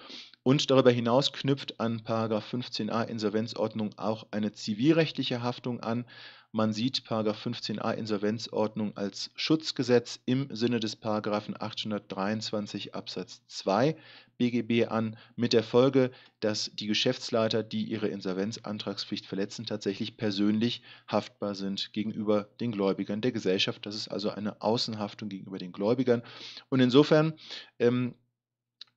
Und darüber hinaus knüpft an 15a Insolvenzordnung auch eine zivilrechtliche Haftung an. Man sieht 15a Insolvenzordnung als Schutzgesetz im Sinne des 823 Absatz 2 BGB an, mit der Folge, dass die Geschäftsleiter, die ihre Insolvenzantragspflicht verletzen, tatsächlich persönlich haftbar sind gegenüber den Gläubigern der Gesellschaft. Das ist also eine Außenhaftung gegenüber den Gläubigern. Und insofern ähm,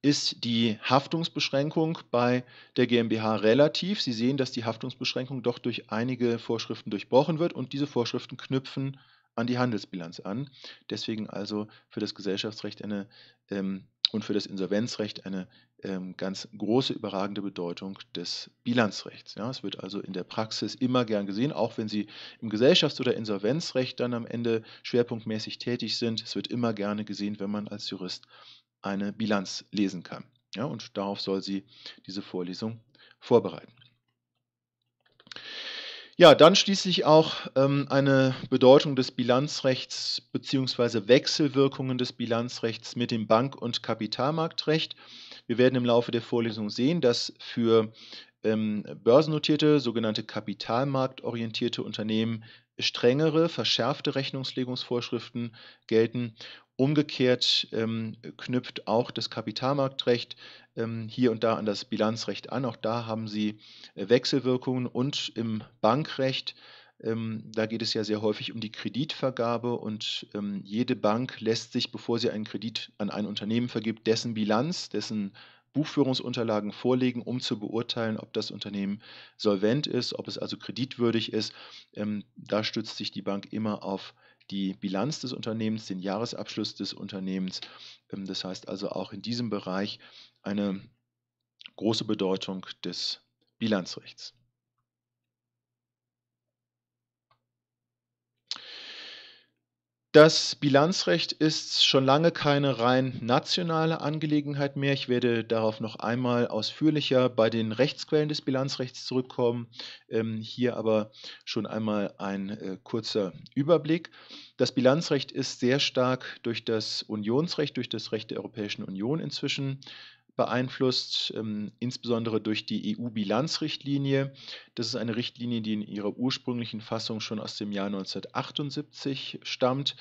ist die Haftungsbeschränkung bei der GmbH relativ. Sie sehen, dass die Haftungsbeschränkung doch durch einige Vorschriften durchbrochen wird und diese Vorschriften knüpfen an die Handelsbilanz an. Deswegen also für das Gesellschaftsrecht eine ähm, und für das Insolvenzrecht eine ähm, ganz große, überragende Bedeutung des Bilanzrechts. Ja, es wird also in der Praxis immer gern gesehen, auch wenn Sie im Gesellschafts- oder Insolvenzrecht dann am Ende schwerpunktmäßig tätig sind. Es wird immer gerne gesehen, wenn man als Jurist eine Bilanz lesen kann. Ja, und darauf soll sie diese Vorlesung vorbereiten. Ja, dann schließlich auch ähm, eine Bedeutung des Bilanzrechts bzw. Wechselwirkungen des Bilanzrechts mit dem Bank- und Kapitalmarktrecht. Wir werden im Laufe der Vorlesung sehen, dass für ähm, börsennotierte, sogenannte kapitalmarktorientierte Unternehmen strengere, verschärfte Rechnungslegungsvorschriften gelten Umgekehrt ähm, knüpft auch das Kapitalmarktrecht ähm, hier und da an das Bilanzrecht an. Auch da haben Sie äh, Wechselwirkungen und im Bankrecht, ähm, da geht es ja sehr häufig um die Kreditvergabe und ähm, jede Bank lässt sich, bevor sie einen Kredit an ein Unternehmen vergibt, dessen Bilanz, dessen Buchführungsunterlagen vorlegen, um zu beurteilen, ob das Unternehmen solvent ist, ob es also kreditwürdig ist. Ähm, da stützt sich die Bank immer auf äh, die Bilanz des Unternehmens, den Jahresabschluss des Unternehmens. Ähm, das heißt also auch in diesem Bereich eine große Bedeutung des Bilanzrechts. Das Bilanzrecht ist schon lange keine rein nationale Angelegenheit mehr. Ich werde darauf noch einmal ausführlicher bei den Rechtsquellen des Bilanzrechts zurückkommen. Ähm, hier aber schon einmal ein äh, kurzer Überblick. Das Bilanzrecht ist sehr stark durch das Unionsrecht, durch das Recht der Europäischen Union inzwischen beeinflusst, ähm, insbesondere durch die EU-Bilanzrichtlinie. Das ist eine Richtlinie, die in ihrer ursprünglichen Fassung schon aus dem Jahr 1978 stammt.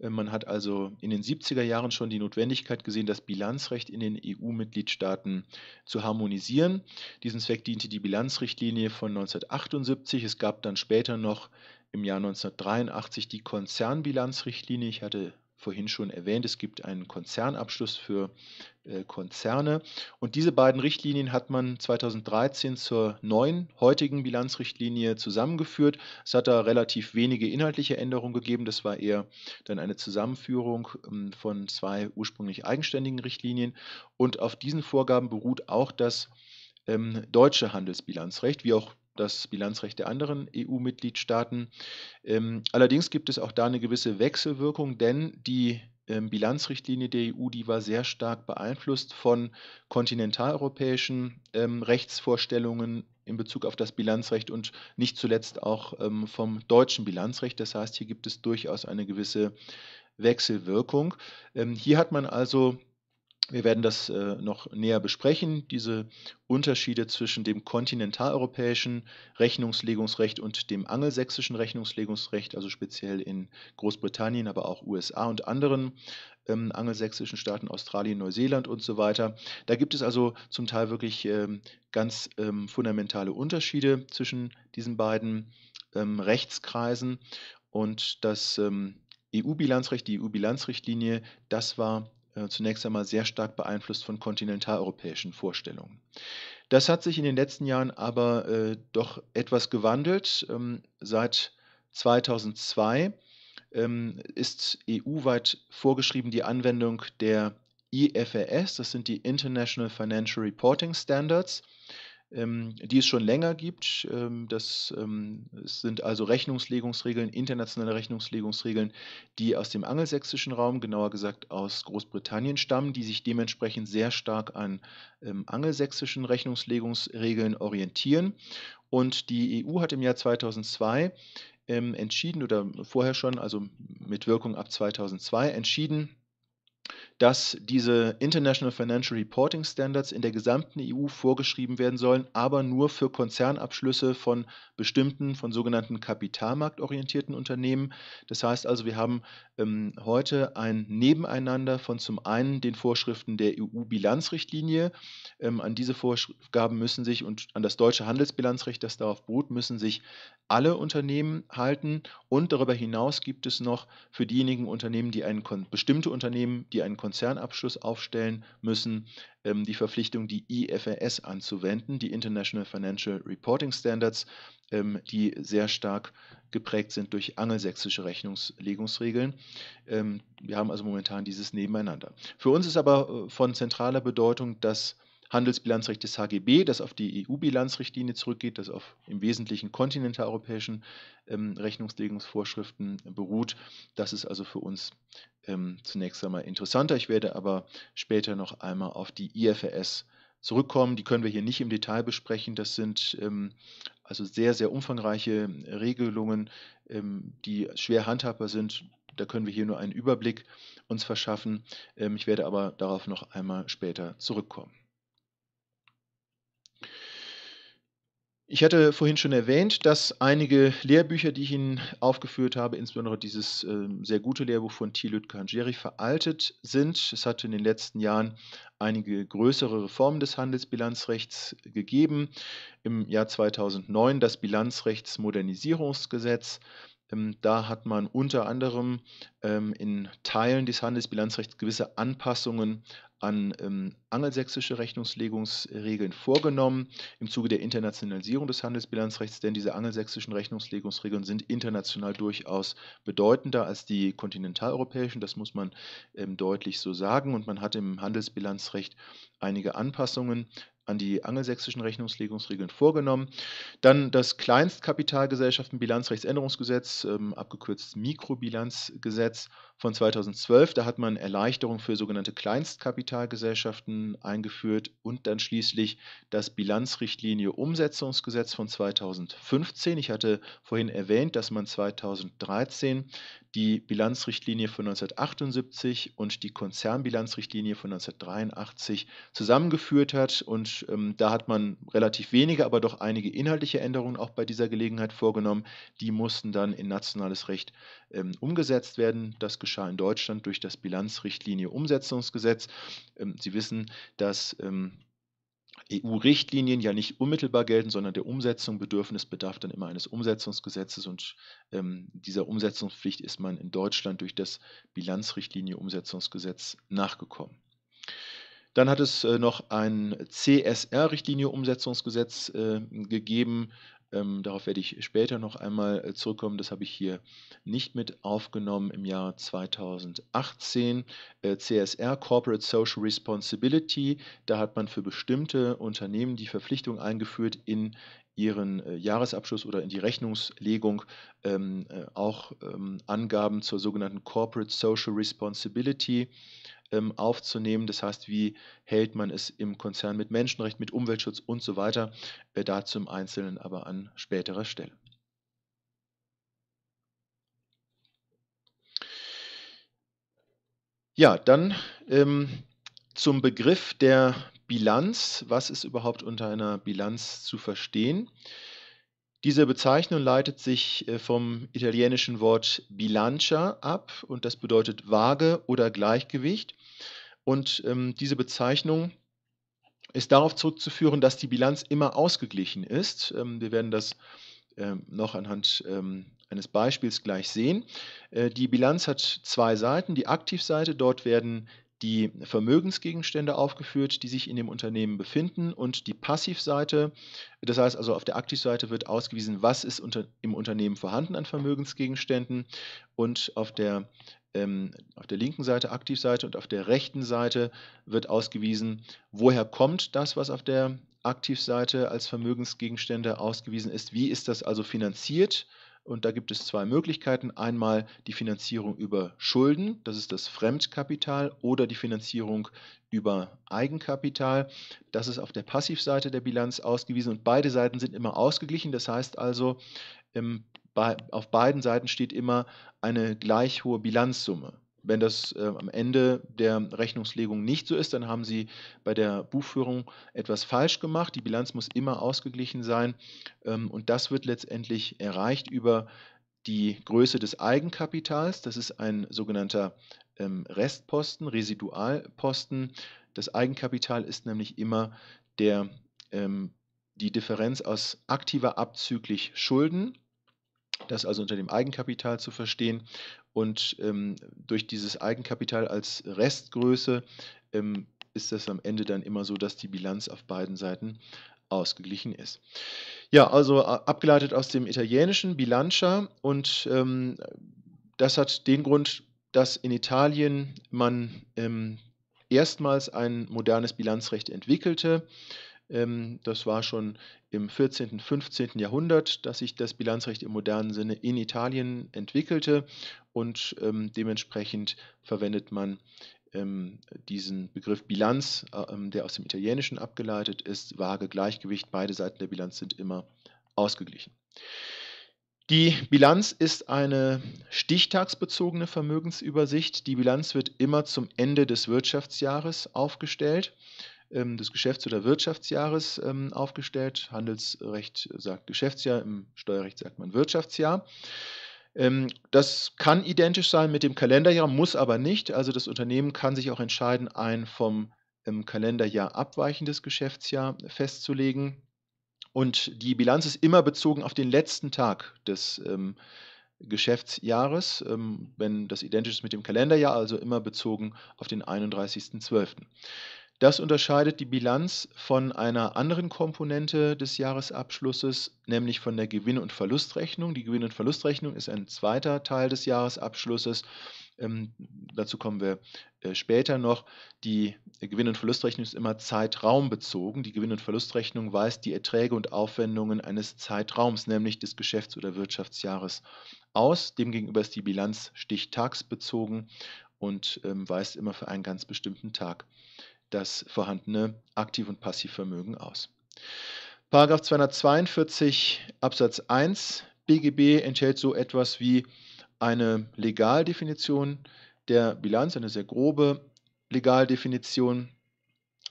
Äh, man hat also in den 70er Jahren schon die Notwendigkeit gesehen, das Bilanzrecht in den EU-Mitgliedstaaten zu harmonisieren. Diesen Zweck diente die Bilanzrichtlinie von 1978. Es gab dann später noch im Jahr 1983 die Konzernbilanzrichtlinie. Ich hatte vorhin schon erwähnt. Es gibt einen Konzernabschluss für äh, Konzerne. Und diese beiden Richtlinien hat man 2013 zur neuen heutigen Bilanzrichtlinie zusammengeführt. Es hat da relativ wenige inhaltliche Änderungen gegeben. Das war eher dann eine Zusammenführung ähm, von zwei ursprünglich eigenständigen Richtlinien. Und auf diesen Vorgaben beruht auch das ähm, deutsche Handelsbilanzrecht, wie auch das Bilanzrecht der anderen EU-Mitgliedstaaten. Ähm, allerdings gibt es auch da eine gewisse Wechselwirkung, denn die ähm, Bilanzrichtlinie der EU, die war sehr stark beeinflusst von kontinentaleuropäischen ähm, Rechtsvorstellungen in Bezug auf das Bilanzrecht und nicht zuletzt auch ähm, vom deutschen Bilanzrecht. Das heißt, hier gibt es durchaus eine gewisse Wechselwirkung. Ähm, hier hat man also wir werden das äh, noch näher besprechen, diese Unterschiede zwischen dem kontinentaleuropäischen Rechnungslegungsrecht und dem angelsächsischen Rechnungslegungsrecht, also speziell in Großbritannien, aber auch USA und anderen ähm, angelsächsischen Staaten, Australien, Neuseeland und so weiter. Da gibt es also zum Teil wirklich ähm, ganz ähm, fundamentale Unterschiede zwischen diesen beiden ähm, Rechtskreisen und das ähm, EU-Bilanzrecht, die EU-Bilanzrichtlinie, das war äh, zunächst einmal sehr stark beeinflusst von kontinentaleuropäischen Vorstellungen. Das hat sich in den letzten Jahren aber äh, doch etwas gewandelt. Ähm, seit 2002 ähm, ist EU-weit vorgeschrieben die Anwendung der IFRS, das sind die International Financial Reporting Standards. Ähm, die es schon länger gibt. Ähm, das ähm, sind also Rechnungslegungsregeln, internationale Rechnungslegungsregeln, die aus dem angelsächsischen Raum, genauer gesagt aus Großbritannien stammen, die sich dementsprechend sehr stark an angelsächsischen Rechnungslegungsregeln orientieren. Und die EU hat im Jahr 2002 entschieden oder vorher schon, also mit Wirkung ab 2002, entschieden, dass diese International Financial Reporting Standards in der gesamten EU vorgeschrieben werden sollen, aber nur für Konzernabschlüsse von bestimmten, von sogenannten kapitalmarktorientierten Unternehmen. Das heißt also, wir haben ähm, heute ein Nebeneinander von zum einen den Vorschriften der EU-Bilanzrichtlinie. Ähm, an diese Vorgaben müssen sich und an das deutsche Handelsbilanzrecht, das darauf beruht, müssen sich alle Unternehmen halten. Und darüber hinaus gibt es noch für diejenigen Unternehmen, die einen bestimmte Unternehmen, die einen Konzern Konzernabschluss aufstellen müssen, ähm, die Verpflichtung, die IFRS anzuwenden, die International Financial Reporting Standards, ähm, die sehr stark geprägt sind durch angelsächsische Rechnungslegungsregeln. Ähm, wir haben also momentan dieses Nebeneinander. Für uns ist aber äh, von zentraler Bedeutung, dass Handelsbilanzrecht des HGB, das auf die EU-Bilanzrichtlinie zurückgeht, das auf im Wesentlichen kontinentaleuropäischen ähm, Rechnungslegungsvorschriften beruht. Das ist also für uns ähm, zunächst einmal interessanter. Ich werde aber später noch einmal auf die IFRS zurückkommen. Die können wir hier nicht im Detail besprechen. Das sind ähm, also sehr, sehr umfangreiche Regelungen, ähm, die schwer handhabbar sind. Da können wir hier nur einen Überblick uns verschaffen. Ähm, ich werde aber darauf noch einmal später zurückkommen. Ich hatte vorhin schon erwähnt, dass einige Lehrbücher, die ich Ihnen aufgeführt habe, insbesondere dieses äh, sehr gute Lehrbuch von T. Lütkanjeri, veraltet sind. Es hat in den letzten Jahren einige größere Reformen des Handelsbilanzrechts gegeben. Im Jahr 2009 das Bilanzrechtsmodernisierungsgesetz, ähm, da hat man unter anderem ähm, in Teilen des Handelsbilanzrechts gewisse Anpassungen an ähm, angelsächsische Rechnungslegungsregeln vorgenommen im Zuge der Internationalisierung des Handelsbilanzrechts, denn diese angelsächsischen Rechnungslegungsregeln sind international durchaus bedeutender als die kontinentaleuropäischen, das muss man deutlich so sagen. Und man hat im Handelsbilanzrecht einige Anpassungen an die angelsächsischen Rechnungslegungsregeln vorgenommen. Dann das Kleinstkapitalgesellschaften-Bilanzrechtsänderungsgesetz, ähm, abgekürzt Mikrobilanzgesetz von 2012. Da hat man Erleichterungen für sogenannte Kleinstkapitalgesellschaften eingeführt und dann schließlich das Bilanzrichtlinie-Umsetzungsgesetz von 2015. Ich hatte vorhin erwähnt, dass man 2013 die Bilanzrichtlinie von 1978 und die Konzernbilanzrichtlinie von 1983 zusammengeführt hat. Und ähm, da hat man relativ wenige, aber doch einige inhaltliche Änderungen auch bei dieser Gelegenheit vorgenommen. Die mussten dann in nationales Recht ähm, umgesetzt werden. Das geschah in Deutschland durch das Bilanzrichtlinie Umsetzungsgesetz. Ähm, Sie wissen, dass ähm, EU-Richtlinien ja nicht unmittelbar gelten, sondern der Umsetzung bedürfen. Es bedarf dann immer eines Umsetzungsgesetzes und ähm, dieser Umsetzungspflicht ist man in Deutschland durch das Bilanzrichtlinie-Umsetzungsgesetz nachgekommen. Dann hat es äh, noch ein CSR-Richtlinie-Umsetzungsgesetz äh, gegeben, ähm, darauf werde ich später noch einmal äh, zurückkommen. Das habe ich hier nicht mit aufgenommen im Jahr 2018. Äh, CSR, Corporate Social Responsibility, da hat man für bestimmte Unternehmen die Verpflichtung eingeführt, in ihren äh, Jahresabschluss oder in die Rechnungslegung ähm, äh, auch ähm, Angaben zur sogenannten Corporate Social Responsibility äh, ähm, aufzunehmen. Das heißt, wie hält man es im Konzern mit Menschenrecht, mit Umweltschutz und so weiter. Äh, dazu im Einzelnen aber an späterer Stelle. Ja, dann ähm, zum Begriff der Bilanz. Was ist überhaupt unter einer Bilanz zu verstehen? Diese Bezeichnung leitet sich äh, vom italienischen Wort Bilancia ab und das bedeutet Waage oder Gleichgewicht. Und ähm, diese Bezeichnung ist darauf zurückzuführen, dass die Bilanz immer ausgeglichen ist. Ähm, wir werden das ähm, noch anhand ähm, eines Beispiels gleich sehen. Äh, die Bilanz hat zwei Seiten. Die Aktivseite, dort werden die Vermögensgegenstände aufgeführt, die sich in dem Unternehmen befinden und die Passivseite. Das heißt also, auf der Aktivseite wird ausgewiesen, was ist unter, im Unternehmen vorhanden an Vermögensgegenständen und auf der, ähm, auf der linken Seite, Aktivseite und auf der rechten Seite wird ausgewiesen, woher kommt das, was auf der Aktivseite als Vermögensgegenstände ausgewiesen ist, wie ist das also finanziert und da gibt es zwei Möglichkeiten. Einmal die Finanzierung über Schulden, das ist das Fremdkapital, oder die Finanzierung über Eigenkapital. Das ist auf der Passivseite der Bilanz ausgewiesen und beide Seiten sind immer ausgeglichen. Das heißt also, auf beiden Seiten steht immer eine gleich hohe Bilanzsumme. Wenn das äh, am Ende der Rechnungslegung nicht so ist, dann haben Sie bei der Buchführung etwas falsch gemacht. Die Bilanz muss immer ausgeglichen sein ähm, und das wird letztendlich erreicht über die Größe des Eigenkapitals. Das ist ein sogenannter ähm, Restposten, Residualposten. Das Eigenkapital ist nämlich immer der, ähm, die Differenz aus aktiver abzüglich Schulden. Das also unter dem Eigenkapital zu verstehen. Und ähm, durch dieses Eigenkapital als Restgröße ähm, ist das am Ende dann immer so, dass die Bilanz auf beiden Seiten ausgeglichen ist. Ja, also abgeleitet aus dem italienischen Bilancia und ähm, das hat den Grund, dass in Italien man ähm, erstmals ein modernes Bilanzrecht entwickelte. Ähm, das war schon im 14., und 15. Jahrhundert, dass sich das Bilanzrecht im modernen Sinne in Italien entwickelte und ähm, dementsprechend verwendet man ähm, diesen Begriff Bilanz, äh, der aus dem Italienischen abgeleitet ist, Waage, Gleichgewicht, beide Seiten der Bilanz sind immer ausgeglichen. Die Bilanz ist eine stichtagsbezogene Vermögensübersicht. Die Bilanz wird immer zum Ende des Wirtschaftsjahres aufgestellt ähm, des Geschäfts- oder Wirtschaftsjahres ähm, aufgestellt. Handelsrecht sagt Geschäftsjahr, im Steuerrecht sagt man Wirtschaftsjahr. Ähm, das kann identisch sein mit dem Kalenderjahr, muss aber nicht. Also das Unternehmen kann sich auch entscheiden, ein vom Kalenderjahr abweichendes Geschäftsjahr festzulegen. Und die Bilanz ist immer bezogen auf den letzten Tag des ähm, Geschäftsjahres, ähm, wenn das identisch ist mit dem Kalenderjahr, also immer bezogen auf den 31.12. Das unterscheidet die Bilanz von einer anderen Komponente des Jahresabschlusses, nämlich von der Gewinn- und Verlustrechnung. Die Gewinn- und Verlustrechnung ist ein zweiter Teil des Jahresabschlusses. Ähm, dazu kommen wir äh, später noch. Die Gewinn- und Verlustrechnung ist immer zeitraumbezogen. Die Gewinn- und Verlustrechnung weist die Erträge und Aufwendungen eines Zeitraums, nämlich des Geschäfts- oder Wirtschaftsjahres, aus. Demgegenüber ist die Bilanz stichtagsbezogen und ähm, weist immer für einen ganz bestimmten Tag das vorhandene Aktiv- und Passivvermögen aus. Paragraf 242 Absatz 1 BGB enthält so etwas wie eine Legaldefinition der Bilanz, eine sehr grobe Legaldefinition.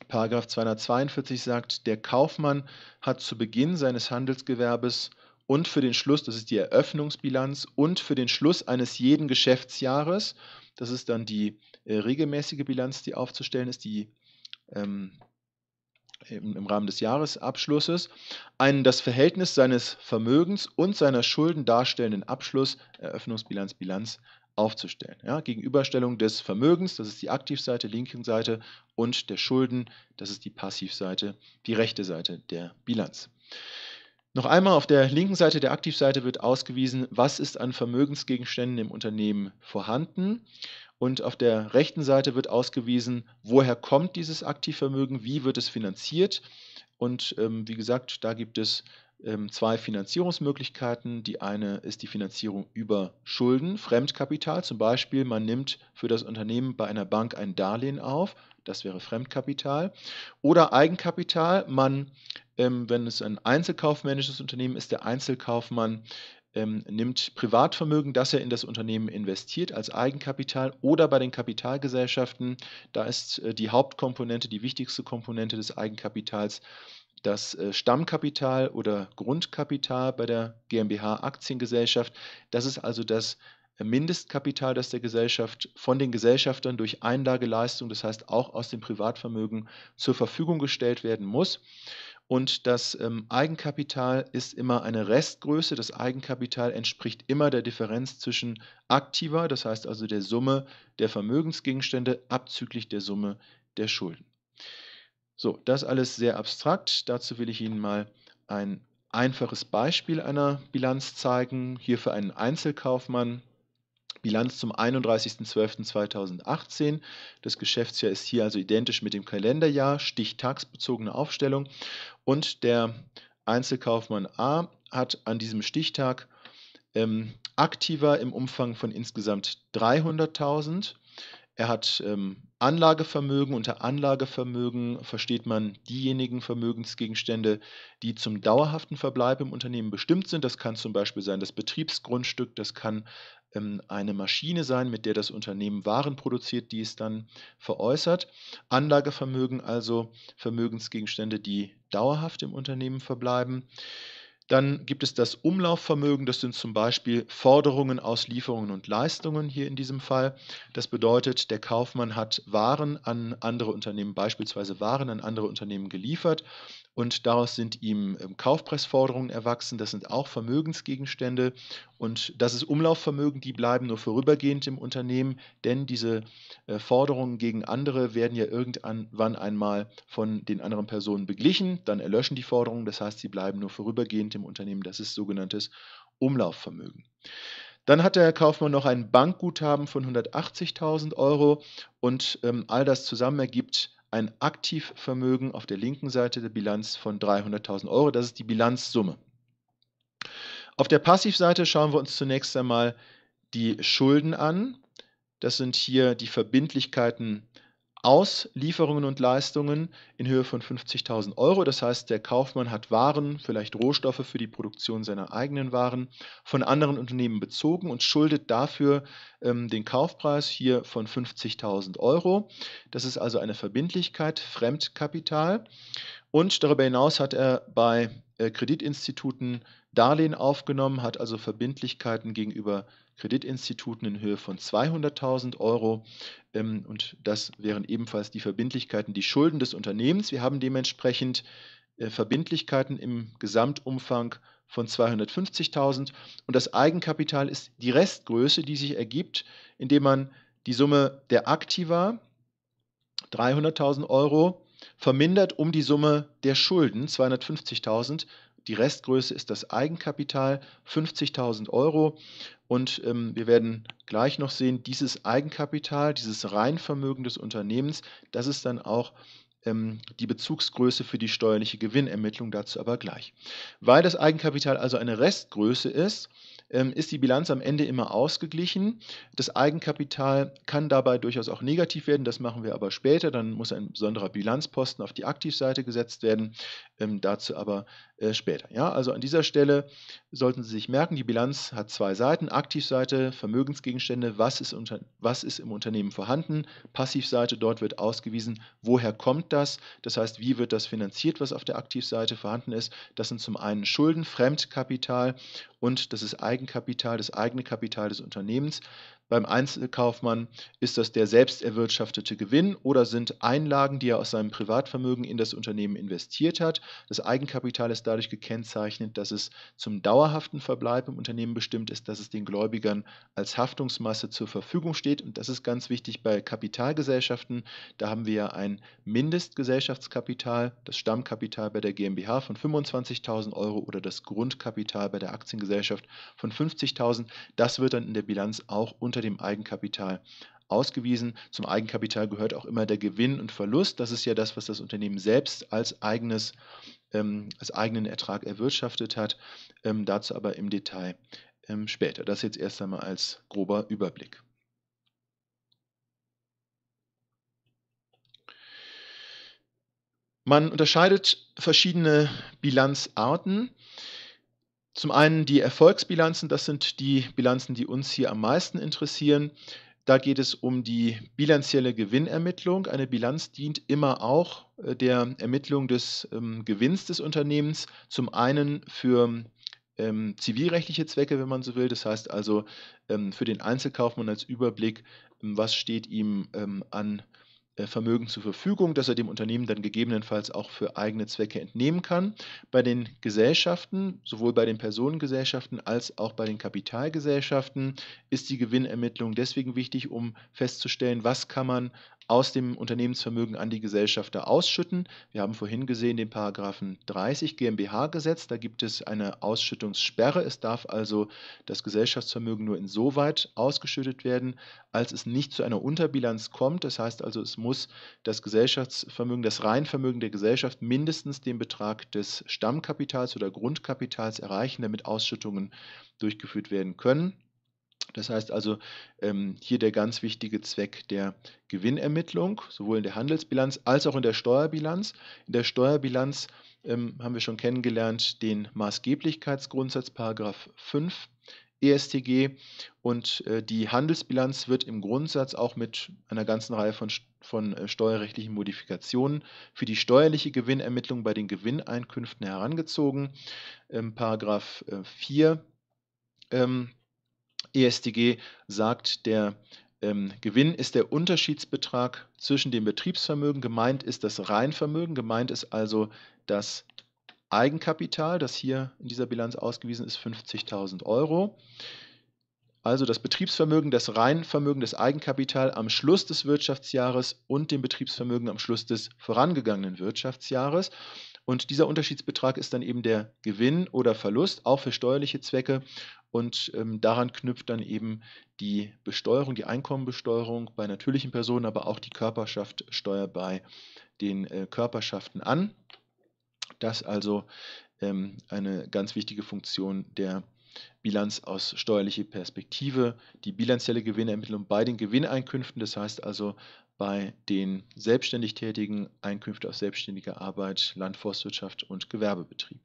Paragraf 242 sagt, der Kaufmann hat zu Beginn seines Handelsgewerbes und für den Schluss, das ist die Eröffnungsbilanz, und für den Schluss eines jeden Geschäftsjahres, das ist dann die äh, regelmäßige Bilanz, die aufzustellen ist, die ähm, im Rahmen des Jahresabschlusses einen das Verhältnis seines Vermögens und seiner Schulden darstellenden Abschluss, Eröffnungsbilanz, Bilanz aufzustellen. Ja, Gegenüberstellung des Vermögens, das ist die Aktivseite, linken Seite, und der Schulden, das ist die Passivseite, die rechte Seite der Bilanz. Noch einmal auf der linken Seite der Aktivseite wird ausgewiesen, was ist an Vermögensgegenständen im Unternehmen vorhanden und auf der rechten Seite wird ausgewiesen, woher kommt dieses Aktivvermögen, wie wird es finanziert. Und ähm, wie gesagt, da gibt es ähm, zwei Finanzierungsmöglichkeiten. Die eine ist die Finanzierung über Schulden, Fremdkapital. Zum Beispiel, man nimmt für das Unternehmen bei einer Bank ein Darlehen auf. Das wäre Fremdkapital. Oder Eigenkapital. Man, ähm, wenn es ein einzelkaufmännisches Unternehmen ist, der Einzelkaufmann ähm, nimmt Privatvermögen, das er in das Unternehmen investiert, als Eigenkapital oder bei den Kapitalgesellschaften, da ist äh, die Hauptkomponente, die wichtigste Komponente des Eigenkapitals, das äh, Stammkapital oder Grundkapital bei der GmbH Aktiengesellschaft. Das ist also das äh, Mindestkapital, das der Gesellschaft von den Gesellschaftern durch Einlageleistung, das heißt auch aus dem Privatvermögen zur Verfügung gestellt werden muss und das ähm, Eigenkapital ist immer eine Restgröße. Das Eigenkapital entspricht immer der Differenz zwischen aktiver, das heißt also der Summe der Vermögensgegenstände abzüglich der Summe der Schulden. So, das alles sehr abstrakt. Dazu will ich Ihnen mal ein einfaches Beispiel einer Bilanz zeigen. Hier für einen Einzelkaufmann Bilanz zum 31.12.2018. Das Geschäftsjahr ist hier also identisch mit dem Kalenderjahr, stichtagsbezogene Aufstellung. Und der Einzelkaufmann A hat an diesem Stichtag ähm, aktiver im Umfang von insgesamt 300.000. Er hat ähm, Anlagevermögen. Unter Anlagevermögen versteht man diejenigen Vermögensgegenstände, die zum dauerhaften Verbleib im Unternehmen bestimmt sind. Das kann zum Beispiel sein das Betriebsgrundstück, das kann ähm, eine Maschine sein, mit der das Unternehmen Waren produziert, die es dann veräußert. Anlagevermögen, also Vermögensgegenstände, die dauerhaft im Unternehmen verbleiben. Dann gibt es das Umlaufvermögen, das sind zum Beispiel Forderungen aus Lieferungen und Leistungen hier in diesem Fall. Das bedeutet, der Kaufmann hat Waren an andere Unternehmen, beispielsweise Waren an andere Unternehmen geliefert und daraus sind ihm ähm, Kaufpreisforderungen erwachsen, das sind auch Vermögensgegenstände und das ist Umlaufvermögen, die bleiben nur vorübergehend im Unternehmen, denn diese äh, Forderungen gegen andere werden ja irgendwann einmal von den anderen Personen beglichen, dann erlöschen die Forderungen, das heißt, sie bleiben nur vorübergehend im Unternehmen, das ist sogenanntes Umlaufvermögen. Dann hat der Herr Kaufmann noch ein Bankguthaben von 180.000 Euro und ähm, all das zusammen ergibt ein Aktivvermögen auf der linken Seite der Bilanz von 300.000 Euro. Das ist die Bilanzsumme. Auf der Passivseite schauen wir uns zunächst einmal die Schulden an. Das sind hier die Verbindlichkeiten Auslieferungen und Leistungen in Höhe von 50.000 Euro. Das heißt, der Kaufmann hat Waren, vielleicht Rohstoffe für die Produktion seiner eigenen Waren, von anderen Unternehmen bezogen und schuldet dafür ähm, den Kaufpreis hier von 50.000 Euro. Das ist also eine Verbindlichkeit, Fremdkapital. Und darüber hinaus hat er bei äh, Kreditinstituten Darlehen aufgenommen, hat also Verbindlichkeiten gegenüber Kreditinstituten in Höhe von 200.000 Euro. Ähm, und das wären ebenfalls die Verbindlichkeiten, die Schulden des Unternehmens. Wir haben dementsprechend äh, Verbindlichkeiten im Gesamtumfang von 250.000 und das Eigenkapital ist die Restgröße, die sich ergibt, indem man die Summe der Aktiva 300.000 Euro vermindert um die Summe der Schulden 250.000. Die Restgröße ist das Eigenkapital 50.000 Euro und ähm, wir werden gleich noch sehen, dieses Eigenkapital, dieses Reinvermögen des Unternehmens, das ist dann auch ähm, die Bezugsgröße für die steuerliche Gewinnermittlung, dazu aber gleich. Weil das Eigenkapital also eine Restgröße ist, ähm, ist die Bilanz am Ende immer ausgeglichen. Das Eigenkapital kann dabei durchaus auch negativ werden, das machen wir aber später, dann muss ein besonderer Bilanzposten auf die Aktivseite gesetzt werden ähm, dazu aber äh, später. Ja, also an dieser Stelle sollten Sie sich merken, die Bilanz hat zwei Seiten, Aktivseite, Vermögensgegenstände, was ist, unter, was ist im Unternehmen vorhanden, Passivseite, dort wird ausgewiesen, woher kommt das, das heißt, wie wird das finanziert, was auf der Aktivseite vorhanden ist. Das sind zum einen Schulden, Fremdkapital und das ist Eigenkapital, das eigene Kapital des Unternehmens. Beim Einzelkaufmann ist das der selbst erwirtschaftete Gewinn oder sind Einlagen, die er aus seinem Privatvermögen in das Unternehmen investiert hat. Das Eigenkapital ist dadurch gekennzeichnet, dass es zum dauerhaften Verbleib im Unternehmen bestimmt ist, dass es den Gläubigern als Haftungsmasse zur Verfügung steht. Und das ist ganz wichtig bei Kapitalgesellschaften. Da haben wir ja ein Mindestgesellschaftskapital, das Stammkapital bei der GmbH von 25.000 Euro oder das Grundkapital bei der Aktiengesellschaft von 50.000. Das wird dann in der Bilanz auch unter unter dem Eigenkapital ausgewiesen. Zum Eigenkapital gehört auch immer der Gewinn und Verlust. Das ist ja das, was das Unternehmen selbst als, eigenes, ähm, als eigenen Ertrag erwirtschaftet hat. Ähm, dazu aber im Detail ähm, später. Das jetzt erst einmal als grober Überblick. Man unterscheidet verschiedene Bilanzarten. Zum einen die Erfolgsbilanzen, das sind die Bilanzen, die uns hier am meisten interessieren. Da geht es um die bilanzielle Gewinnermittlung. Eine Bilanz dient immer auch äh, der Ermittlung des ähm, Gewinns des Unternehmens. Zum einen für ähm, zivilrechtliche Zwecke, wenn man so will. Das heißt also ähm, für den Einzelkaufmann als Überblick, ähm, was steht ihm ähm, an äh, Vermögen zur Verfügung, das er dem Unternehmen dann gegebenenfalls auch für eigene Zwecke entnehmen kann. Bei den Gesellschaften, sowohl bei den Personengesellschaften als auch bei den Kapitalgesellschaften, ist die Gewinnermittlung deswegen wichtig, um festzustellen, was kann man aus dem Unternehmensvermögen an die Gesellschafter ausschütten. Wir haben vorhin gesehen den Paragraphen 30 GmbH-Gesetz. Da gibt es eine Ausschüttungssperre. Es darf also das Gesellschaftsvermögen nur insoweit ausgeschüttet werden, als es nicht zu einer Unterbilanz kommt. Das heißt also, es muss das Gesellschaftsvermögen, das Reinvermögen der Gesellschaft mindestens den Betrag des Stammkapitals oder Grundkapitals erreichen, damit Ausschüttungen durchgeführt werden können. Das heißt also ähm, hier der ganz wichtige Zweck der Gewinnermittlung, sowohl in der Handelsbilanz als auch in der Steuerbilanz. In der Steuerbilanz ähm, haben wir schon kennengelernt den Maßgeblichkeitsgrundsatz, Paragraph 5 ESTG und äh, die Handelsbilanz wird im Grundsatz auch mit einer ganzen Reihe von, von äh, steuerrechtlichen Modifikationen für die steuerliche Gewinnermittlung bei den Gewinneinkünften herangezogen. Ähm, Paragraph äh, 4 ähm, ESDG sagt, der ähm, Gewinn ist der Unterschiedsbetrag zwischen dem Betriebsvermögen, gemeint ist das Reinvermögen, gemeint ist also das Eigenkapital, das hier in dieser Bilanz ausgewiesen ist, 50.000 Euro. Also das Betriebsvermögen, das Reinvermögen, das Eigenkapital am Schluss des Wirtschaftsjahres und dem Betriebsvermögen am Schluss des vorangegangenen Wirtschaftsjahres. Und dieser Unterschiedsbetrag ist dann eben der Gewinn oder Verlust, auch für steuerliche Zwecke. Und ähm, daran knüpft dann eben die Besteuerung, die Einkommenbesteuerung bei natürlichen Personen, aber auch die Körperschaftsteuer bei den äh, Körperschaften an. Das also ähm, eine ganz wichtige Funktion der Bilanz aus steuerlicher Perspektive, die bilanzielle Gewinnermittlung bei den Gewinneinkünften, das heißt also bei den selbstständig tätigen Einkünften aus selbstständiger Arbeit, Landforstwirtschaft und Gewerbebetrieb.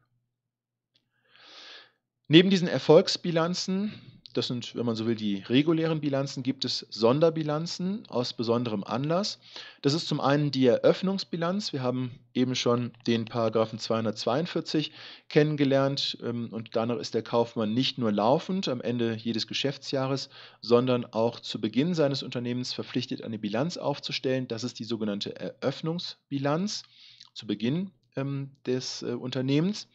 Neben diesen Erfolgsbilanzen, das sind, wenn man so will, die regulären Bilanzen, gibt es Sonderbilanzen aus besonderem Anlass. Das ist zum einen die Eröffnungsbilanz. Wir haben eben schon den Paragraphen 242 kennengelernt ähm, und danach ist der Kaufmann nicht nur laufend am Ende jedes Geschäftsjahres, sondern auch zu Beginn seines Unternehmens verpflichtet, eine Bilanz aufzustellen. Das ist die sogenannte Eröffnungsbilanz zu Beginn ähm, des äh, Unternehmens.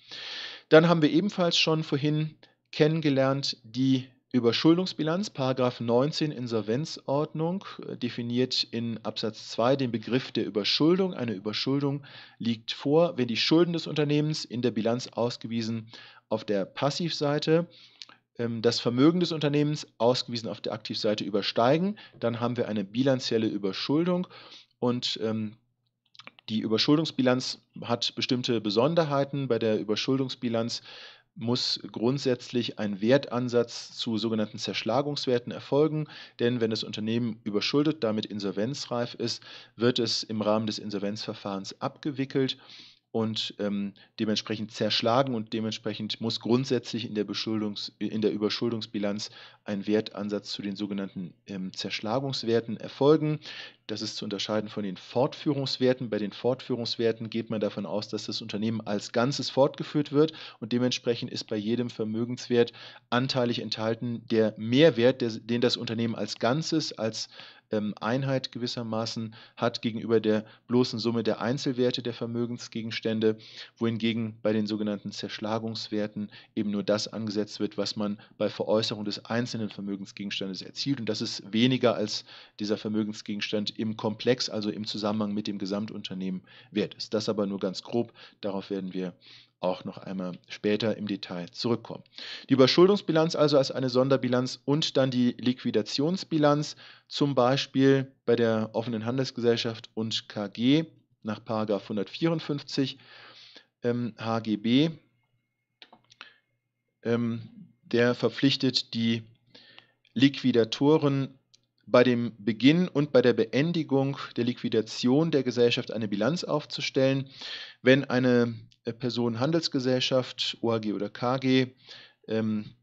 Dann haben wir ebenfalls schon vorhin kennengelernt die Überschuldungsbilanz, Paragraph 19 Insolvenzordnung, äh, definiert in Absatz 2 den Begriff der Überschuldung. Eine Überschuldung liegt vor, wenn die Schulden des Unternehmens in der Bilanz ausgewiesen auf der Passivseite ähm, das Vermögen des Unternehmens ausgewiesen auf der Aktivseite übersteigen, dann haben wir eine bilanzielle Überschuldung und ähm, die Überschuldungsbilanz hat bestimmte Besonderheiten. Bei der Überschuldungsbilanz muss grundsätzlich ein Wertansatz zu sogenannten Zerschlagungswerten erfolgen, denn wenn das Unternehmen überschuldet, damit insolvenzreif ist, wird es im Rahmen des Insolvenzverfahrens abgewickelt und ähm, dementsprechend zerschlagen und dementsprechend muss grundsätzlich in der, Beschuldungs-, in der Überschuldungsbilanz ein Wertansatz zu den sogenannten ähm, Zerschlagungswerten erfolgen. Das ist zu unterscheiden von den Fortführungswerten. Bei den Fortführungswerten geht man davon aus, dass das Unternehmen als Ganzes fortgeführt wird und dementsprechend ist bei jedem Vermögenswert anteilig enthalten der Mehrwert, der, den das Unternehmen als Ganzes, als ähm, Einheit gewissermaßen hat gegenüber der bloßen Summe der Einzelwerte der Vermögensgegenstände, wohingegen bei den sogenannten Zerschlagungswerten eben nur das angesetzt wird, was man bei Veräußerung des einzelnen Vermögensgegenstandes erzielt. Und das ist weniger als dieser Vermögensgegenstand im Komplex, also im Zusammenhang mit dem Gesamtunternehmen wert ist. Das aber nur ganz grob, darauf werden wir auch noch einmal später im Detail zurückkommen. Die Überschuldungsbilanz also als eine Sonderbilanz und dann die Liquidationsbilanz, zum Beispiel bei der offenen Handelsgesellschaft und KG nach 154 ähm, HGB. Ähm, der verpflichtet die Liquidatoren bei dem Beginn und bei der Beendigung der Liquidation der Gesellschaft eine Bilanz aufzustellen. Wenn eine äh, Person Handelsgesellschaft, OAG oder KG, ähm,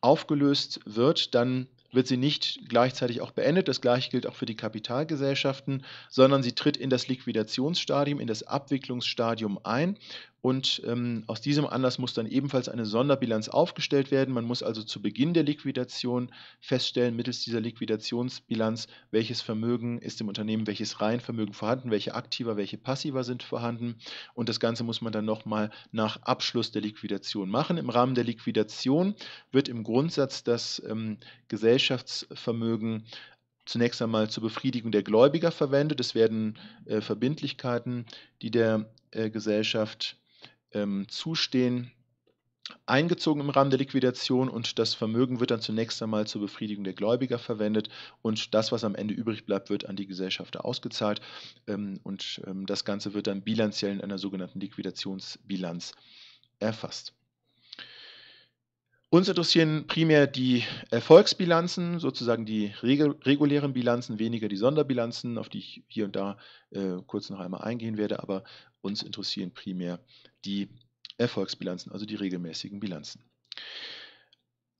aufgelöst wird, dann wird sie nicht gleichzeitig auch beendet. Das gleiche gilt auch für die Kapitalgesellschaften, sondern sie tritt in das Liquidationsstadium, in das Abwicklungsstadium ein und ähm, aus diesem Anlass muss dann ebenfalls eine Sonderbilanz aufgestellt werden. Man muss also zu Beginn der Liquidation feststellen, mittels dieser Liquidationsbilanz, welches Vermögen ist im Unternehmen, welches Reihenvermögen vorhanden, welche Aktiva, welche Passiva sind vorhanden. Und das Ganze muss man dann nochmal nach Abschluss der Liquidation machen. Im Rahmen der Liquidation wird im Grundsatz das ähm, Gesellschaftsvermögen zunächst einmal zur Befriedigung der Gläubiger verwendet. Es werden äh, Verbindlichkeiten, die der äh, Gesellschaft ähm, zustehen, eingezogen im Rahmen der Liquidation und das Vermögen wird dann zunächst einmal zur Befriedigung der Gläubiger verwendet und das, was am Ende übrig bleibt, wird an die Gesellschafter ausgezahlt ähm, und ähm, das Ganze wird dann bilanziell in einer sogenannten Liquidationsbilanz erfasst. Uns interessieren primär die Erfolgsbilanzen, sozusagen die regulären Bilanzen, weniger die Sonderbilanzen, auf die ich hier und da äh, kurz noch einmal eingehen werde, aber uns interessieren primär die Erfolgsbilanzen, also die regelmäßigen Bilanzen.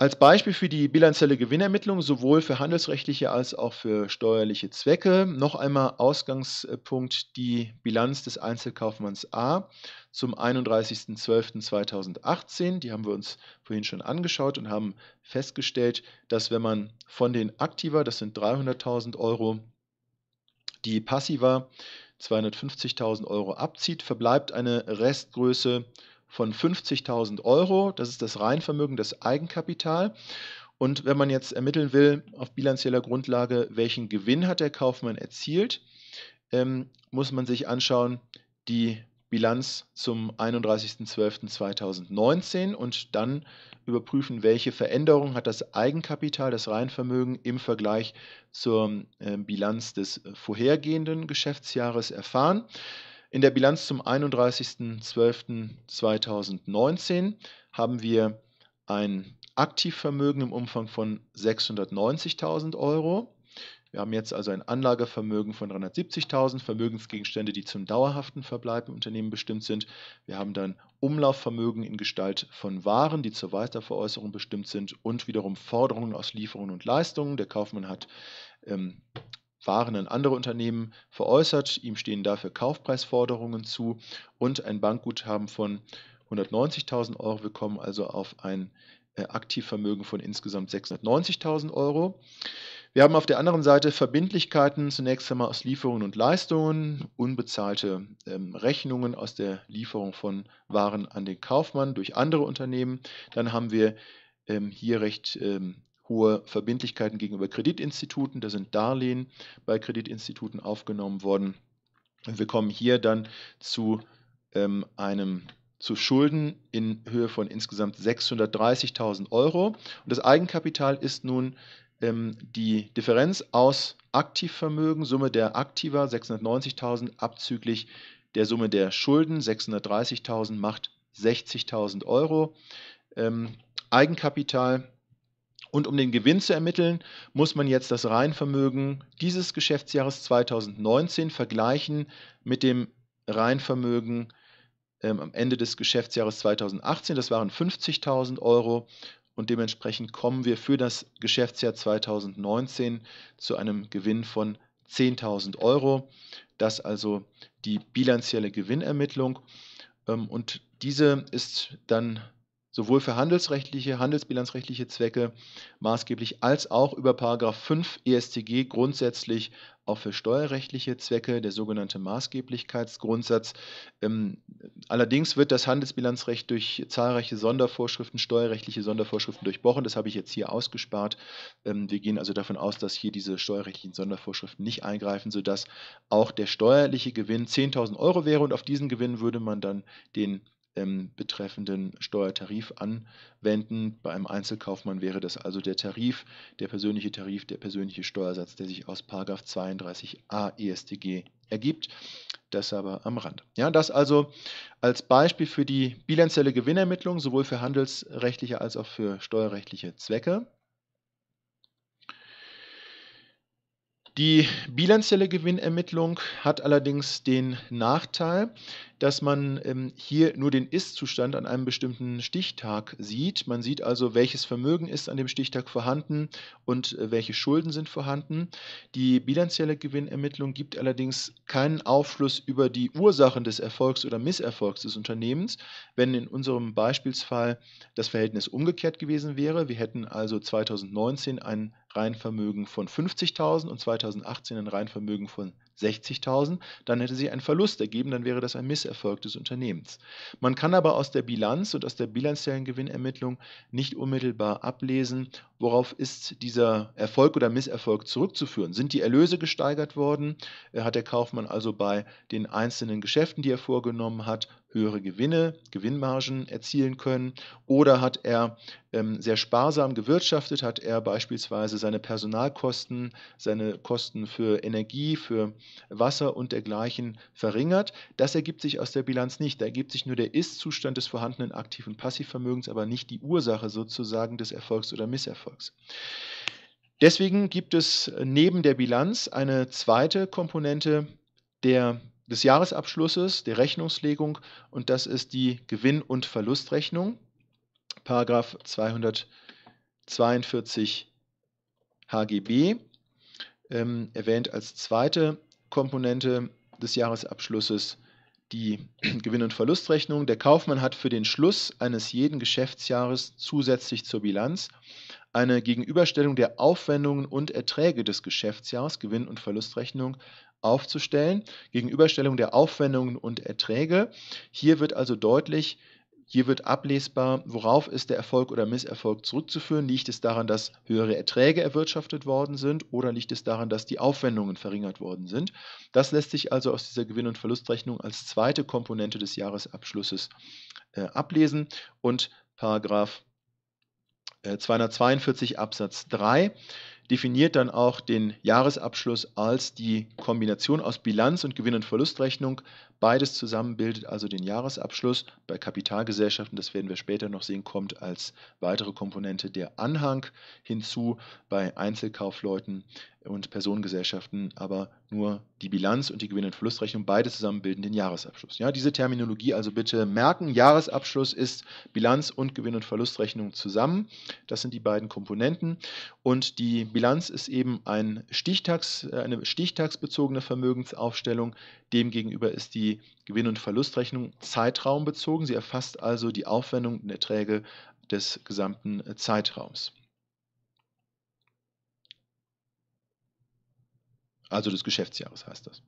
Als Beispiel für die bilanzielle Gewinnermittlung sowohl für handelsrechtliche als auch für steuerliche Zwecke noch einmal Ausgangspunkt die Bilanz des Einzelkaufmanns A zum 31.12.2018. Die haben wir uns vorhin schon angeschaut und haben festgestellt, dass wenn man von den Aktiva, das sind 300.000 Euro, die Passiva 250.000 Euro abzieht, verbleibt eine Restgröße von 50.000 Euro. Das ist das Reinvermögen, das Eigenkapital. Und wenn man jetzt ermitteln will, auf bilanzieller Grundlage, welchen Gewinn hat der Kaufmann erzielt, ähm, muss man sich anschauen, die Bilanz zum 31.12.2019 und dann überprüfen, welche Veränderung hat das Eigenkapital, das Reinvermögen im Vergleich zur äh, Bilanz des vorhergehenden Geschäftsjahres erfahren. In der Bilanz zum 31.12.2019 haben wir ein Aktivvermögen im Umfang von 690.000 Euro. Wir haben jetzt also ein Anlagevermögen von 370.000, Vermögensgegenstände, die zum dauerhaften Verbleib im Unternehmen bestimmt sind. Wir haben dann Umlaufvermögen in Gestalt von Waren, die zur Weiterveräußerung bestimmt sind und wiederum Forderungen aus Lieferungen und Leistungen. Der Kaufmann hat ähm, waren an andere Unternehmen veräußert. Ihm stehen dafür Kaufpreisforderungen zu und ein Bankguthaben von 190.000 Euro. Wir kommen also auf ein äh, Aktivvermögen von insgesamt 690.000 Euro. Wir haben auf der anderen Seite Verbindlichkeiten, zunächst einmal aus Lieferungen und Leistungen, unbezahlte ähm, Rechnungen aus der Lieferung von Waren an den Kaufmann durch andere Unternehmen. Dann haben wir ähm, hier recht ähm, hohe Verbindlichkeiten gegenüber Kreditinstituten. Da sind Darlehen bei Kreditinstituten aufgenommen worden. Wir kommen hier dann zu ähm, einem zu Schulden in Höhe von insgesamt 630.000 Euro. Und das Eigenkapital ist nun ähm, die Differenz aus Aktivvermögen, Summe der Aktiva 690.000 abzüglich der Summe der Schulden 630.000 macht 60.000 Euro. Ähm, Eigenkapital und um den Gewinn zu ermitteln, muss man jetzt das Reinvermögen dieses Geschäftsjahres 2019 vergleichen mit dem Reinvermögen ähm, am Ende des Geschäftsjahres 2018. Das waren 50.000 Euro und dementsprechend kommen wir für das Geschäftsjahr 2019 zu einem Gewinn von 10.000 Euro. Das also die bilanzielle Gewinnermittlung ähm, und diese ist dann sowohl für handelsrechtliche, handelsbilanzrechtliche Zwecke maßgeblich als auch über 5 ESTG grundsätzlich auch für steuerrechtliche Zwecke, der sogenannte Maßgeblichkeitsgrundsatz. Ähm, allerdings wird das Handelsbilanzrecht durch zahlreiche Sondervorschriften, steuerrechtliche Sondervorschriften durchbrochen. Das habe ich jetzt hier ausgespart. Ähm, wir gehen also davon aus, dass hier diese steuerrechtlichen Sondervorschriften nicht eingreifen, sodass auch der steuerliche Gewinn 10.000 Euro wäre und auf diesen Gewinn würde man dann den ähm, betreffenden Steuertarif anwenden. Bei einem Einzelkaufmann wäre das also der Tarif, der persönliche Tarif, der persönliche Steuersatz, der sich aus 32a ESTG ergibt. Das aber am Rand. Ja, das also als Beispiel für die bilanzielle Gewinnermittlung, sowohl für handelsrechtliche als auch für steuerrechtliche Zwecke. Die bilanzielle Gewinnermittlung hat allerdings den Nachteil, dass man ähm, hier nur den Ist-Zustand an einem bestimmten Stichtag sieht. Man sieht also, welches Vermögen ist an dem Stichtag vorhanden und äh, welche Schulden sind vorhanden. Die bilanzielle Gewinnermittlung gibt allerdings keinen Aufschluss über die Ursachen des Erfolgs oder Misserfolgs des Unternehmens. Wenn in unserem Beispielsfall das Verhältnis umgekehrt gewesen wäre, wir hätten also 2019 ein Reinvermögen von 50.000 und 2018 ein Reinvermögen von 60.000, dann hätte sich ein Verlust ergeben, dann wäre das ein Misserfolg. Erfolg des Unternehmens. Man kann aber aus der Bilanz und aus der bilanziellen Gewinnermittlung nicht unmittelbar ablesen, worauf ist dieser Erfolg oder Misserfolg zurückzuführen. Sind die Erlöse gesteigert worden? Äh, hat der Kaufmann also bei den einzelnen Geschäften, die er vorgenommen hat, höhere Gewinne, Gewinnmargen erzielen können? Oder hat er ähm, sehr sparsam gewirtschaftet? Hat er beispielsweise seine Personalkosten, seine Kosten für Energie, für Wasser und dergleichen verringert? Das ergibt sich aus der Bilanz nicht. Da ergibt sich nur der Ist-Zustand des vorhandenen Aktiv- und Passivvermögens, aber nicht die Ursache sozusagen des Erfolgs oder Misserfolgs. Deswegen gibt es neben der Bilanz eine zweite Komponente der des Jahresabschlusses, der Rechnungslegung und das ist die Gewinn- und Verlustrechnung, Paragraf 242 HGB, ähm, erwähnt als zweite Komponente des Jahresabschlusses die Gewinn- und Verlustrechnung. Der Kaufmann hat für den Schluss eines jeden Geschäftsjahres zusätzlich zur Bilanz eine Gegenüberstellung der Aufwendungen und Erträge des Geschäftsjahres, Gewinn- und Verlustrechnung, aufzustellen. Gegenüberstellung der Aufwendungen und Erträge. Hier wird also deutlich, hier wird ablesbar, worauf ist der Erfolg oder Misserfolg zurückzuführen. Liegt es daran, dass höhere Erträge erwirtschaftet worden sind oder liegt es daran, dass die Aufwendungen verringert worden sind? Das lässt sich also aus dieser Gewinn- und Verlustrechnung als zweite Komponente des Jahresabschlusses äh, ablesen und Paragraph 242 äh, Absatz 3 definiert dann auch den Jahresabschluss als die Kombination aus Bilanz und Gewinn- und Verlustrechnung. Beides zusammen bildet also den Jahresabschluss. Bei Kapitalgesellschaften, das werden wir später noch sehen, kommt als weitere Komponente der Anhang hinzu. Bei Einzelkaufleuten und Personengesellschaften, aber nur die Bilanz und die Gewinn- und Verlustrechnung, beide zusammen bilden den Jahresabschluss. Ja, diese Terminologie also bitte merken. Jahresabschluss ist Bilanz und Gewinn- und Verlustrechnung zusammen. Das sind die beiden Komponenten. Und die Bilanz ist eben ein Stichtags, äh, eine stichtagsbezogene Vermögensaufstellung. Demgegenüber ist die Gewinn- und Verlustrechnung zeitraumbezogen. Sie erfasst also die Aufwendungen und Erträge des gesamten äh, Zeitraums. also des Geschäftsjahres heißt das.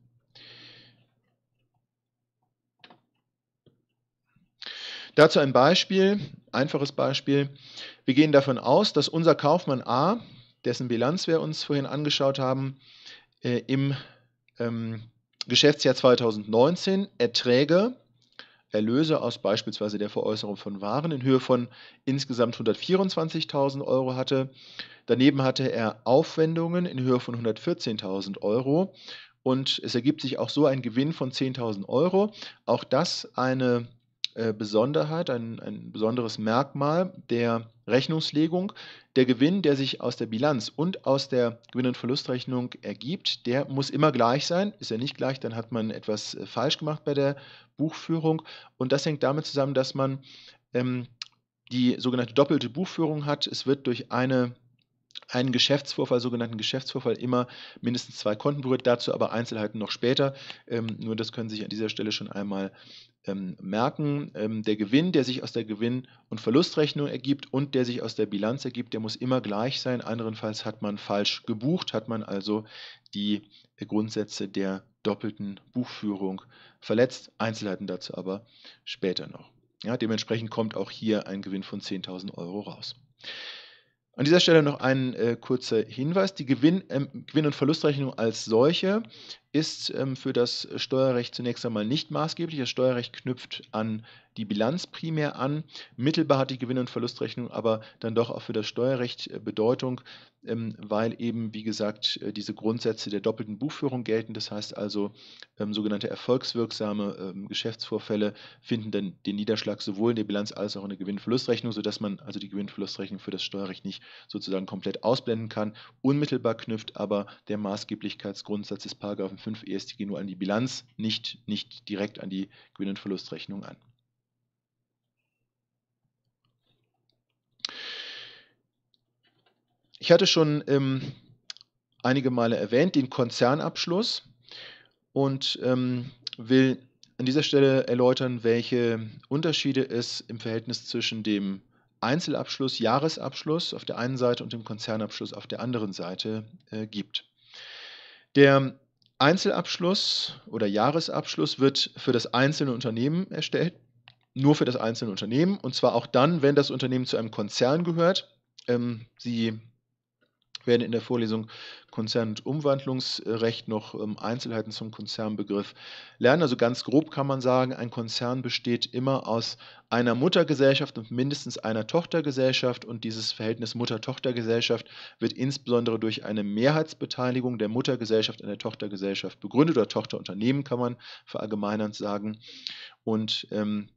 Dazu ein Beispiel, einfaches Beispiel. Wir gehen davon aus, dass unser Kaufmann A, dessen Bilanz wir uns vorhin angeschaut haben, äh, im ähm, Geschäftsjahr 2019 Erträge Erlöse aus beispielsweise der Veräußerung von Waren in Höhe von insgesamt 124.000 Euro hatte. Daneben hatte er Aufwendungen in Höhe von 114.000 Euro und es ergibt sich auch so ein Gewinn von 10.000 Euro. Auch das eine äh, Besonderheit, ein, ein besonderes Merkmal der Rechnungslegung. Der Gewinn, der sich aus der Bilanz und aus der Gewinn- und Verlustrechnung ergibt, der muss immer gleich sein. Ist er nicht gleich, dann hat man etwas äh, falsch gemacht bei der Buchführung. Und das hängt damit zusammen, dass man ähm, die sogenannte doppelte Buchführung hat. Es wird durch eine einen Geschäftsvorfall, sogenannten Geschäftsvorfall, immer mindestens zwei Konten berührt. Dazu aber Einzelheiten noch später. Ähm, nur das können Sie sich an dieser Stelle schon einmal ähm, merken. Ähm, der Gewinn, der sich aus der Gewinn- und Verlustrechnung ergibt und der sich aus der Bilanz ergibt, der muss immer gleich sein. Anderenfalls hat man falsch gebucht, hat man also die Grundsätze der doppelten Buchführung verletzt. Einzelheiten dazu aber später noch. Ja, dementsprechend kommt auch hier ein Gewinn von 10.000 Euro raus. An dieser Stelle noch ein äh, kurzer Hinweis. Die Gewinn, äh, Gewinn- und Verlustrechnung als solche ist ähm, für das Steuerrecht zunächst einmal nicht maßgeblich. Das Steuerrecht knüpft an die Bilanz primär an. Mittelbar hat die Gewinn- und Verlustrechnung aber dann doch auch für das Steuerrecht äh, Bedeutung, ähm, weil eben, wie gesagt, äh, diese Grundsätze der doppelten Buchführung gelten. Das heißt also, ähm, sogenannte erfolgswirksame ähm, Geschäftsvorfälle finden dann den Niederschlag sowohl in der Bilanz als auch in der Gewinn- und Verlustrechnung, sodass man also die Gewinn- und Verlustrechnung für das Steuerrecht nicht sozusagen komplett ausblenden kann. Unmittelbar knüpft aber der Maßgeblichkeitsgrundsatz des Paragraphen 5 ESTG nur an die Bilanz, nicht, nicht direkt an die Gewinn- und Verlustrechnung an. Ich hatte schon ähm, einige Male erwähnt den Konzernabschluss und ähm, will an dieser Stelle erläutern, welche Unterschiede es im Verhältnis zwischen dem Einzelabschluss, Jahresabschluss auf der einen Seite und dem Konzernabschluss auf der anderen Seite äh, gibt. Der Einzelabschluss oder Jahresabschluss wird für das einzelne Unternehmen erstellt, nur für das einzelne Unternehmen, und zwar auch dann, wenn das Unternehmen zu einem Konzern gehört. Ähm, Sie werden in der Vorlesung Konzern- und Umwandlungsrecht noch ähm, Einzelheiten zum Konzernbegriff lernen. Also ganz grob kann man sagen, ein Konzern besteht immer aus einer Muttergesellschaft und mindestens einer Tochtergesellschaft und dieses Verhältnis Mutter-Tochtergesellschaft wird insbesondere durch eine Mehrheitsbeteiligung der Muttergesellschaft an der Tochtergesellschaft begründet oder Tochterunternehmen kann man verallgemeinernd sagen und ähm,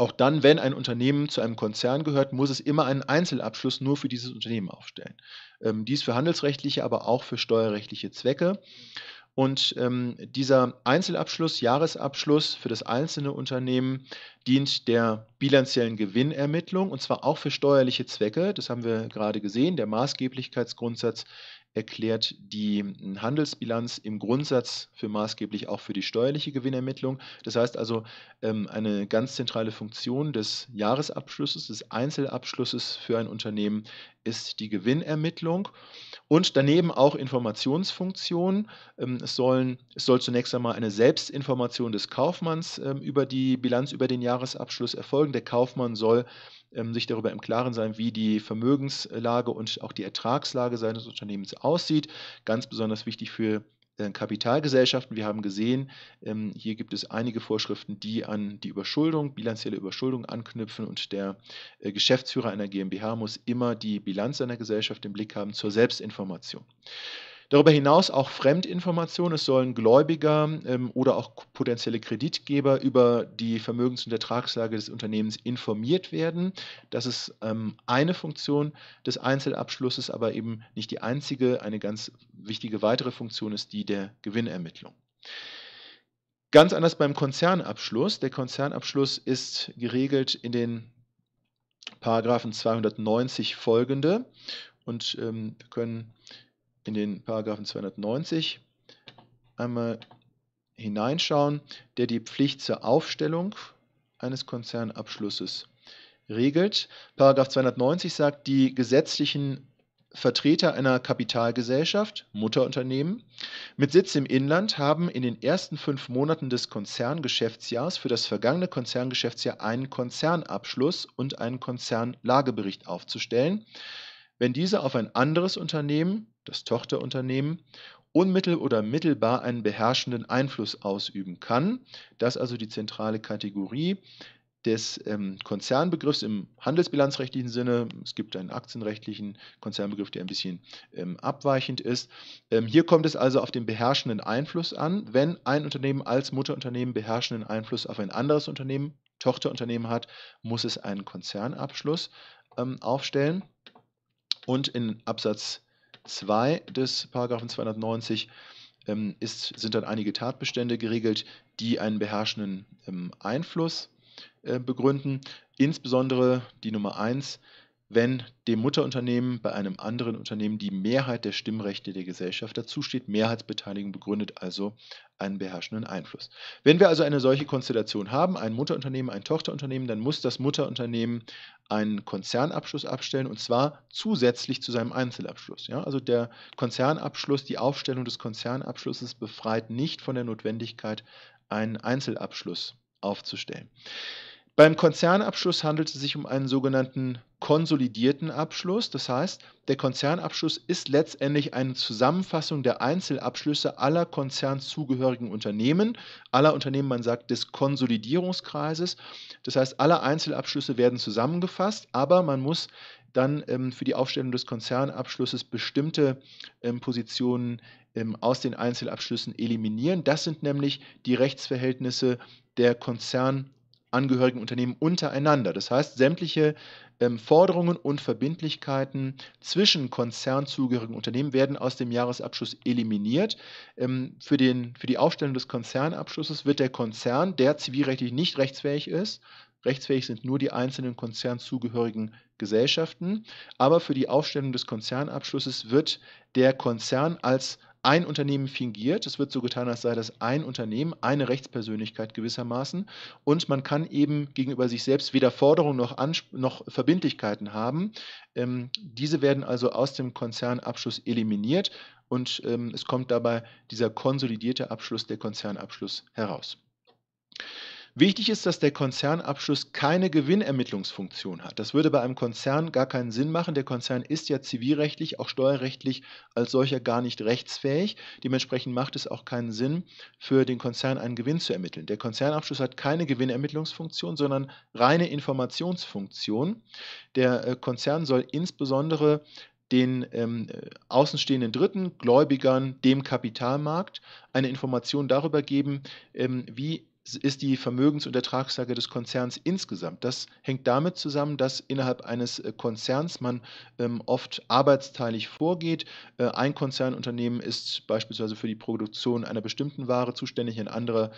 auch dann, wenn ein Unternehmen zu einem Konzern gehört, muss es immer einen Einzelabschluss nur für dieses Unternehmen aufstellen. Ähm, dies für handelsrechtliche, aber auch für steuerrechtliche Zwecke. Und ähm, dieser Einzelabschluss, Jahresabschluss für das einzelne Unternehmen dient der bilanziellen Gewinnermittlung und zwar auch für steuerliche Zwecke. Das haben wir gerade gesehen. Der Maßgeblichkeitsgrundsatz erklärt die hm, Handelsbilanz im Grundsatz für maßgeblich auch für die steuerliche Gewinnermittlung. Das heißt also, ähm, eine ganz zentrale Funktion des Jahresabschlusses, des Einzelabschlusses für ein Unternehmen ist die Gewinnermittlung und daneben auch Informationsfunktionen. Ähm, es, sollen, es soll zunächst einmal eine Selbstinformation des Kaufmanns ähm, über die Bilanz, über den Jahresabschluss erfolgen. Der Kaufmann soll ähm, sich darüber im Klaren sein, wie die Vermögenslage und auch die Ertragslage seines Unternehmens aussieht. Ganz besonders wichtig für äh, Kapitalgesellschaften. Wir haben gesehen, ähm, hier gibt es einige Vorschriften, die an die Überschuldung, bilanzielle Überschuldung anknüpfen und der äh, Geschäftsführer einer GmbH muss immer die Bilanz seiner Gesellschaft im Blick haben zur Selbstinformation. Darüber hinaus auch Fremdinformationen. Es sollen Gläubiger ähm, oder auch potenzielle Kreditgeber über die Vermögens- und Ertragslage des Unternehmens informiert werden. Das ist ähm, eine Funktion des Einzelabschlusses, aber eben nicht die einzige. Eine ganz wichtige weitere Funktion ist die der Gewinnermittlung. Ganz anders beim Konzernabschluss. Der Konzernabschluss ist geregelt in den Paragraphen 290 folgende und ähm, wir können in den Paragraphen 290 einmal hineinschauen, der die Pflicht zur Aufstellung eines Konzernabschlusses regelt. Paragraph 290 sagt, die gesetzlichen Vertreter einer Kapitalgesellschaft, Mutterunternehmen, mit Sitz im Inland haben in den ersten fünf Monaten des Konzerngeschäftsjahrs für das vergangene Konzerngeschäftsjahr einen Konzernabschluss und einen Konzernlagebericht aufzustellen, wenn diese auf ein anderes Unternehmen das Tochterunternehmen, unmittel oder mittelbar einen beherrschenden Einfluss ausüben kann. Das ist also die zentrale Kategorie des ähm, Konzernbegriffs im handelsbilanzrechtlichen Sinne. Es gibt einen aktienrechtlichen Konzernbegriff, der ein bisschen ähm, abweichend ist. Ähm, hier kommt es also auf den beherrschenden Einfluss an. Wenn ein Unternehmen als Mutterunternehmen beherrschenden Einfluss auf ein anderes Unternehmen, Tochterunternehmen hat, muss es einen Konzernabschluss ähm, aufstellen. Und in Absatz 2 des Paragraphen 290 ähm, ist, sind dann einige Tatbestände geregelt, die einen beherrschenden ähm, Einfluss äh, begründen. Insbesondere die Nummer 1 wenn dem Mutterunternehmen bei einem anderen Unternehmen die Mehrheit der Stimmrechte der Gesellschaft dazusteht. Mehrheitsbeteiligung begründet also einen beherrschenden Einfluss. Wenn wir also eine solche Konstellation haben, ein Mutterunternehmen, ein Tochterunternehmen, dann muss das Mutterunternehmen einen Konzernabschluss abstellen und zwar zusätzlich zu seinem Einzelabschluss. Ja, also der Konzernabschluss, die Aufstellung des Konzernabschlusses befreit nicht von der Notwendigkeit, einen Einzelabschluss aufzustellen. Beim Konzernabschluss handelt es sich um einen sogenannten konsolidierten Abschluss. Das heißt, der Konzernabschluss ist letztendlich eine Zusammenfassung der Einzelabschlüsse aller konzernzugehörigen Unternehmen, aller Unternehmen, man sagt, des Konsolidierungskreises. Das heißt, alle Einzelabschlüsse werden zusammengefasst, aber man muss dann ähm, für die Aufstellung des Konzernabschlusses bestimmte ähm, Positionen ähm, aus den Einzelabschlüssen eliminieren. Das sind nämlich die Rechtsverhältnisse der Konzern angehörigen Unternehmen untereinander. Das heißt, sämtliche ähm, Forderungen und Verbindlichkeiten zwischen konzernzugehörigen Unternehmen werden aus dem Jahresabschluss eliminiert. Ähm, für, den, für die Aufstellung des Konzernabschlusses wird der Konzern, der zivilrechtlich nicht rechtsfähig ist, rechtsfähig sind nur die einzelnen konzernzugehörigen Gesellschaften, aber für die Aufstellung des Konzernabschlusses wird der Konzern als ein Unternehmen fingiert. Es wird so getan, als sei das ein Unternehmen, eine Rechtspersönlichkeit gewissermaßen. Und man kann eben gegenüber sich selbst weder Forderungen noch, noch Verbindlichkeiten haben. Ähm, diese werden also aus dem Konzernabschluss eliminiert und ähm, es kommt dabei dieser konsolidierte Abschluss, der Konzernabschluss heraus. Wichtig ist, dass der Konzernabschluss keine Gewinnermittlungsfunktion hat. Das würde bei einem Konzern gar keinen Sinn machen. Der Konzern ist ja zivilrechtlich, auch steuerrechtlich als solcher gar nicht rechtsfähig. Dementsprechend macht es auch keinen Sinn, für den Konzern einen Gewinn zu ermitteln. Der Konzernabschluss hat keine Gewinnermittlungsfunktion, sondern reine Informationsfunktion. Der äh, Konzern soll insbesondere den ähm, äh, außenstehenden Dritten, Gläubigern, dem Kapitalmarkt eine Information darüber geben, ähm, wie ist die Vermögens- und Ertragslage des Konzerns insgesamt. Das hängt damit zusammen, dass innerhalb eines äh, Konzerns man ähm, oft arbeitsteilig vorgeht. Äh, ein Konzernunternehmen ist beispielsweise für die Produktion einer bestimmten Ware zuständig, ein anderer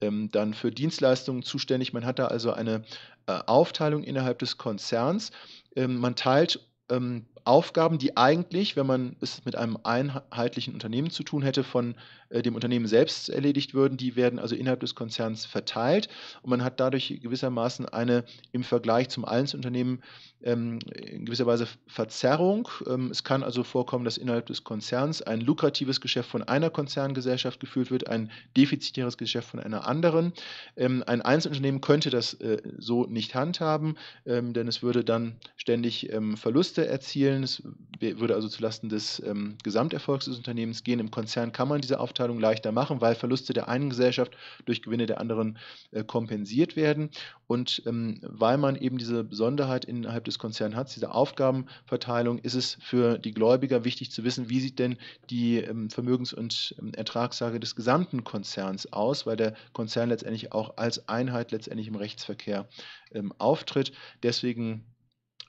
ähm, dann für Dienstleistungen zuständig. Man hat da also eine äh, Aufteilung innerhalb des Konzerns. Ähm, man teilt ähm, Aufgaben, die eigentlich, wenn man es mit einem einheitlichen Unternehmen zu tun hätte, von äh, dem Unternehmen selbst erledigt würden, die werden also innerhalb des Konzerns verteilt und man hat dadurch gewissermaßen eine im Vergleich zum Einzelunternehmen ähm, in gewisser Weise Verzerrung. Ähm, es kann also vorkommen, dass innerhalb des Konzerns ein lukratives Geschäft von einer Konzerngesellschaft geführt wird, ein defizitäres Geschäft von einer anderen. Ähm, ein Einzelunternehmen könnte das äh, so nicht handhaben, ähm, denn es würde dann ständig ähm, Verluste erzielen. Es würde also zulasten des ähm, Gesamterfolgs des Unternehmens gehen. Im Konzern kann man diese Aufteilung Aufteilung leichter machen, weil Verluste der einen Gesellschaft durch Gewinne der anderen äh, kompensiert werden. Und ähm, weil man eben diese Besonderheit innerhalb des Konzerns hat, diese Aufgabenverteilung, ist es für die Gläubiger wichtig zu wissen, wie sieht denn die ähm, Vermögens- und ähm, Ertragslage des gesamten Konzerns aus, weil der Konzern letztendlich auch als Einheit letztendlich im Rechtsverkehr ähm, auftritt. Deswegen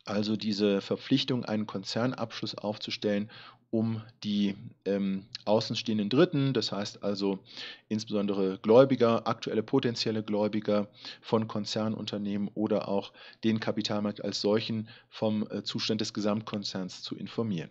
also diese Verpflichtung, einen Konzernabschluss aufzustellen um die ähm, außenstehenden Dritten, das heißt also insbesondere Gläubiger, aktuelle potenzielle Gläubiger von Konzernunternehmen oder auch den Kapitalmarkt als solchen vom äh, Zustand des Gesamtkonzerns zu informieren.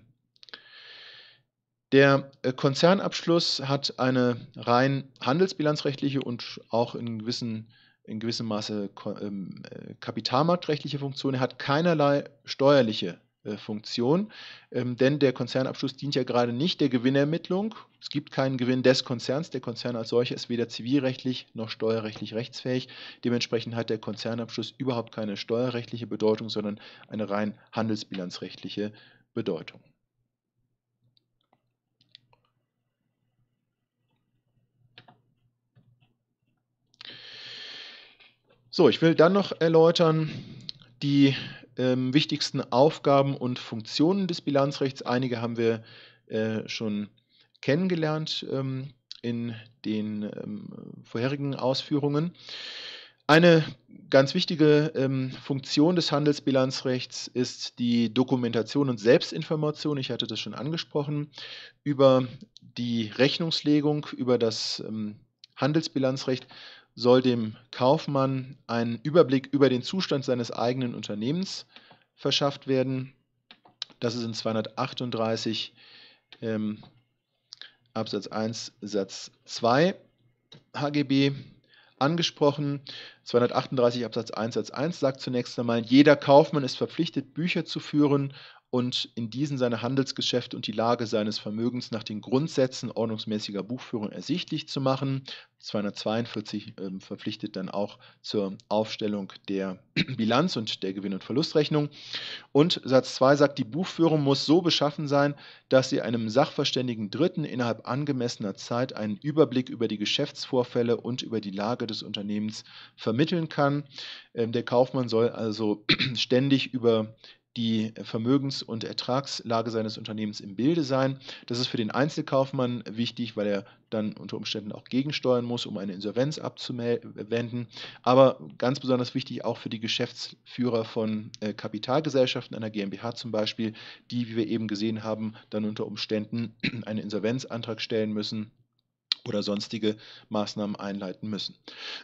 Der äh, Konzernabschluss hat eine rein handelsbilanzrechtliche und auch in gewissen in gewissem Maße ähm, äh, kapitalmarktrechtliche Funktion. Er hat keinerlei steuerliche äh, Funktion. Ähm, denn der Konzernabschluss dient ja gerade nicht der Gewinnermittlung. Es gibt keinen Gewinn des Konzerns. Der Konzern als solcher ist weder zivilrechtlich noch steuerrechtlich rechtsfähig. Dementsprechend hat der Konzernabschluss überhaupt keine steuerrechtliche Bedeutung, sondern eine rein handelsbilanzrechtliche Bedeutung. So, ich will dann noch erläutern, die ähm, wichtigsten Aufgaben und Funktionen des Bilanzrechts. Einige haben wir äh, schon kennengelernt ähm, in den ähm, vorherigen Ausführungen. Eine ganz wichtige ähm, Funktion des Handelsbilanzrechts ist die Dokumentation und Selbstinformation. Ich hatte das schon angesprochen über die Rechnungslegung, über das ähm, Handelsbilanzrecht soll dem Kaufmann ein Überblick über den Zustand seines eigenen Unternehmens verschafft werden. Das ist in 238 ähm, Absatz 1 Satz 2 HGB angesprochen. 238 Absatz 1 Satz 1 sagt zunächst einmal, jeder Kaufmann ist verpflichtet, Bücher zu führen und in diesen seine Handelsgeschäfte und die Lage seines Vermögens nach den Grundsätzen ordnungsmäßiger Buchführung ersichtlich zu machen. 242 äh, verpflichtet dann auch zur Aufstellung der Bilanz und der Gewinn- und Verlustrechnung. Und Satz 2 sagt, die Buchführung muss so beschaffen sein, dass sie einem sachverständigen Dritten innerhalb angemessener Zeit einen Überblick über die Geschäftsvorfälle und über die Lage des Unternehmens vermitteln kann. Ähm, der Kaufmann soll also ständig über die Vermögens- und Ertragslage seines Unternehmens im Bilde sein. Das ist für den Einzelkaufmann wichtig, weil er dann unter Umständen auch gegensteuern muss, um eine Insolvenz abzuwenden. Aber ganz besonders wichtig auch für die Geschäftsführer von äh, Kapitalgesellschaften, einer GmbH zum Beispiel, die, wie wir eben gesehen haben, dann unter Umständen einen Insolvenzantrag stellen müssen oder sonstige Maßnahmen einleiten müssen.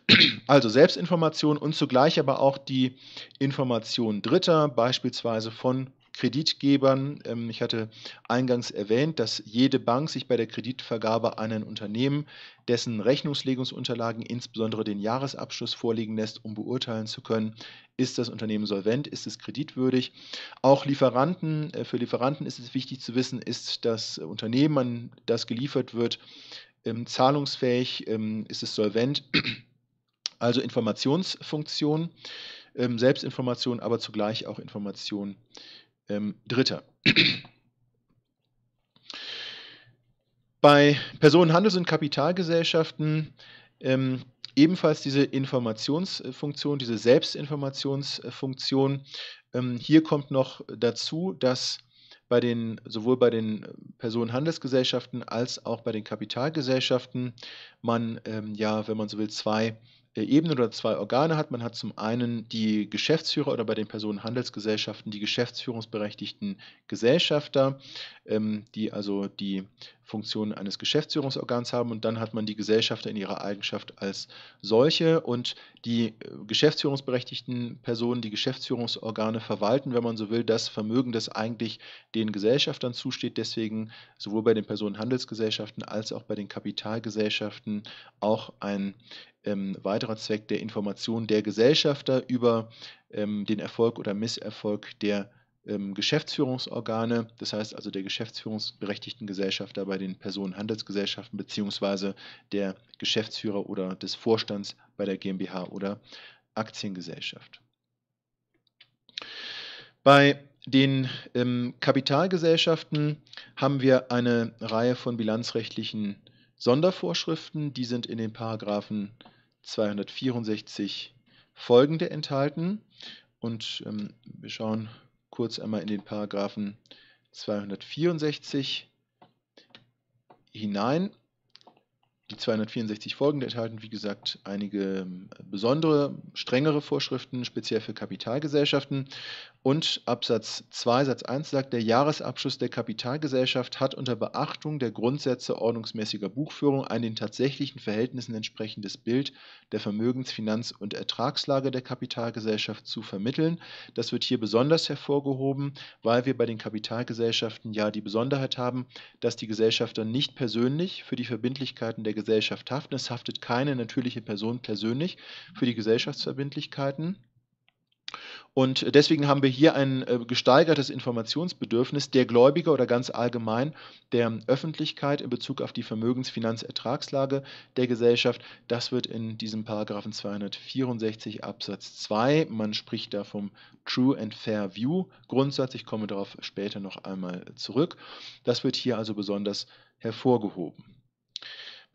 Also Selbstinformation und zugleich aber auch die Information Dritter, beispielsweise von Kreditgebern. Ähm, ich hatte eingangs erwähnt, dass jede Bank sich bei der Kreditvergabe an ein Unternehmen, dessen Rechnungslegungsunterlagen insbesondere den Jahresabschluss vorliegen lässt, um beurteilen zu können, ist das Unternehmen solvent, ist es kreditwürdig. Auch Lieferanten, äh, für Lieferanten ist es wichtig zu wissen, ist das Unternehmen, an das geliefert wird, ähm, zahlungsfähig, ähm, ist es solvent, also Informationsfunktion, ähm, Selbstinformation, aber zugleich auch Information ähm, Dritter. Bei Personenhandels- und Kapitalgesellschaften ähm, ebenfalls diese Informationsfunktion, diese Selbstinformationsfunktion. Ähm, hier kommt noch dazu, dass bei den, sowohl bei den äh, Personenhandelsgesellschaften als auch bei den Kapitalgesellschaften man ähm, ja, wenn man so will, zwei äh, Ebenen oder zwei Organe hat. Man hat zum einen die Geschäftsführer oder bei den Personenhandelsgesellschaften die geschäftsführungsberechtigten Gesellschafter, ähm, die also die Funktionen eines Geschäftsführungsorgans haben und dann hat man die Gesellschafter in ihrer Eigenschaft als solche und die äh, geschäftsführungsberechtigten Personen, die Geschäftsführungsorgane verwalten, wenn man so will, das Vermögen, das eigentlich den Gesellschaftern zusteht. Deswegen sowohl bei den Personenhandelsgesellschaften als auch bei den Kapitalgesellschaften auch ein ähm, weiterer Zweck der Information der Gesellschafter über ähm, den Erfolg oder Misserfolg der ähm, Geschäftsführungsorgane, das heißt also der geschäftsführungsberechtigten Gesellschafter bei den Personenhandelsgesellschaften beziehungsweise der Geschäftsführer oder des Vorstands bei der GmbH oder Aktiengesellschaft. Bei den ähm, Kapitalgesellschaften haben wir eine Reihe von bilanzrechtlichen Sondervorschriften, die sind in den Paragraphen 264 folgende enthalten. Und ähm, wir schauen kurz einmal in den Paragraphen 264 hinein die 264 Folgen enthalten, wie gesagt, einige ähm, besondere, strengere Vorschriften, speziell für Kapitalgesellschaften. Und Absatz 2 Satz 1 sagt, der Jahresabschluss der Kapitalgesellschaft hat unter Beachtung der Grundsätze ordnungsmäßiger Buchführung ein den tatsächlichen Verhältnissen entsprechendes Bild der Vermögens-, Finanz- und Ertragslage der Kapitalgesellschaft zu vermitteln. Das wird hier besonders hervorgehoben, weil wir bei den Kapitalgesellschaften ja die Besonderheit haben, dass die Gesellschafter nicht persönlich für die Verbindlichkeiten der Gesellschaft haften. Es haftet keine natürliche Person persönlich für die Gesellschaftsverbindlichkeiten. Und deswegen haben wir hier ein äh, gesteigertes Informationsbedürfnis der Gläubiger oder ganz allgemein der Öffentlichkeit in Bezug auf die Vermögensfinanzertragslage der Gesellschaft. Das wird in diesem Paragraphen 264 Absatz 2, man spricht da vom True and Fair View Grundsatz, ich komme darauf später noch einmal zurück. Das wird hier also besonders hervorgehoben.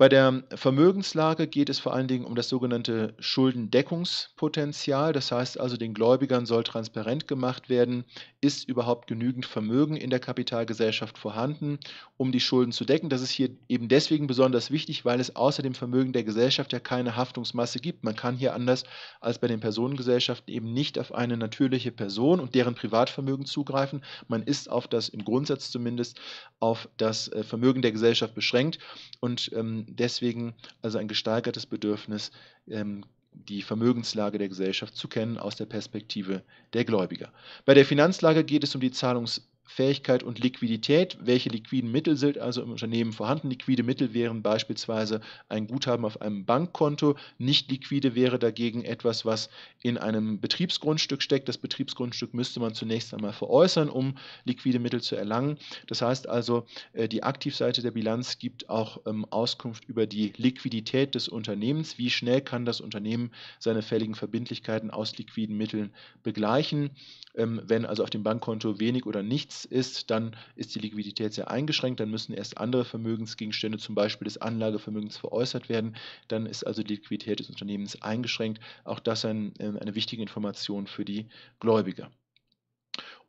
Bei der Vermögenslage geht es vor allen Dingen um das sogenannte Schuldendeckungspotenzial. Das heißt also, den Gläubigern soll transparent gemacht werden, ist überhaupt genügend Vermögen in der Kapitalgesellschaft vorhanden, um die Schulden zu decken. Das ist hier eben deswegen besonders wichtig, weil es außer dem Vermögen der Gesellschaft ja keine Haftungsmasse gibt. Man kann hier anders als bei den Personengesellschaften eben nicht auf eine natürliche Person und deren Privatvermögen zugreifen. Man ist auf das, im Grundsatz zumindest, auf das äh, Vermögen der Gesellschaft beschränkt und ähm, deswegen also ein gesteigertes Bedürfnis, ähm, die Vermögenslage der Gesellschaft zu kennen aus der Perspektive der Gläubiger. Bei der Finanzlage geht es um die Zahlungs Fähigkeit und Liquidität. Welche liquiden Mittel sind also im Unternehmen vorhanden? Liquide Mittel wären beispielsweise ein Guthaben auf einem Bankkonto. Nicht liquide wäre dagegen etwas, was in einem Betriebsgrundstück steckt. Das Betriebsgrundstück müsste man zunächst einmal veräußern, um liquide Mittel zu erlangen. Das heißt also, äh, die Aktivseite der Bilanz gibt auch ähm, Auskunft über die Liquidität des Unternehmens. Wie schnell kann das Unternehmen seine fälligen Verbindlichkeiten aus liquiden Mitteln begleichen? Ähm, wenn also auf dem Bankkonto wenig oder nichts ist, dann ist die Liquidität sehr eingeschränkt, dann müssen erst andere Vermögensgegenstände, zum Beispiel des Anlagevermögens, veräußert werden, dann ist also die Liquidität des Unternehmens eingeschränkt. Auch das ein, ähm, eine wichtige Information für die Gläubiger.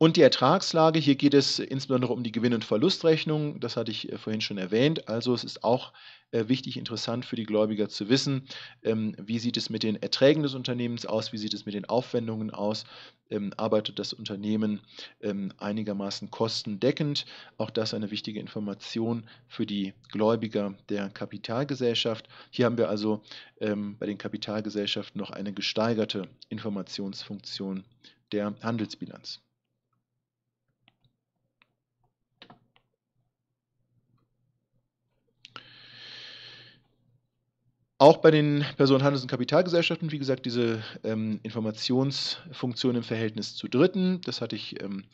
Und die Ertragslage, hier geht es insbesondere um die Gewinn- und Verlustrechnung, das hatte ich äh, vorhin schon erwähnt. Also es ist auch äh, wichtig, interessant für die Gläubiger zu wissen, ähm, wie sieht es mit den Erträgen des Unternehmens aus, wie sieht es mit den Aufwendungen aus, ähm, arbeitet das Unternehmen ähm, einigermaßen kostendeckend. Auch das eine wichtige Information für die Gläubiger der Kapitalgesellschaft. Hier haben wir also bei den Kapitalgesellschaften noch eine gesteigerte Informationsfunktion der Handelsbilanz. Auch bei den Personenhandels- und Kapitalgesellschaften, wie gesagt, diese ähm, Informationsfunktion im Verhältnis zu Dritten, das hatte ich ähm,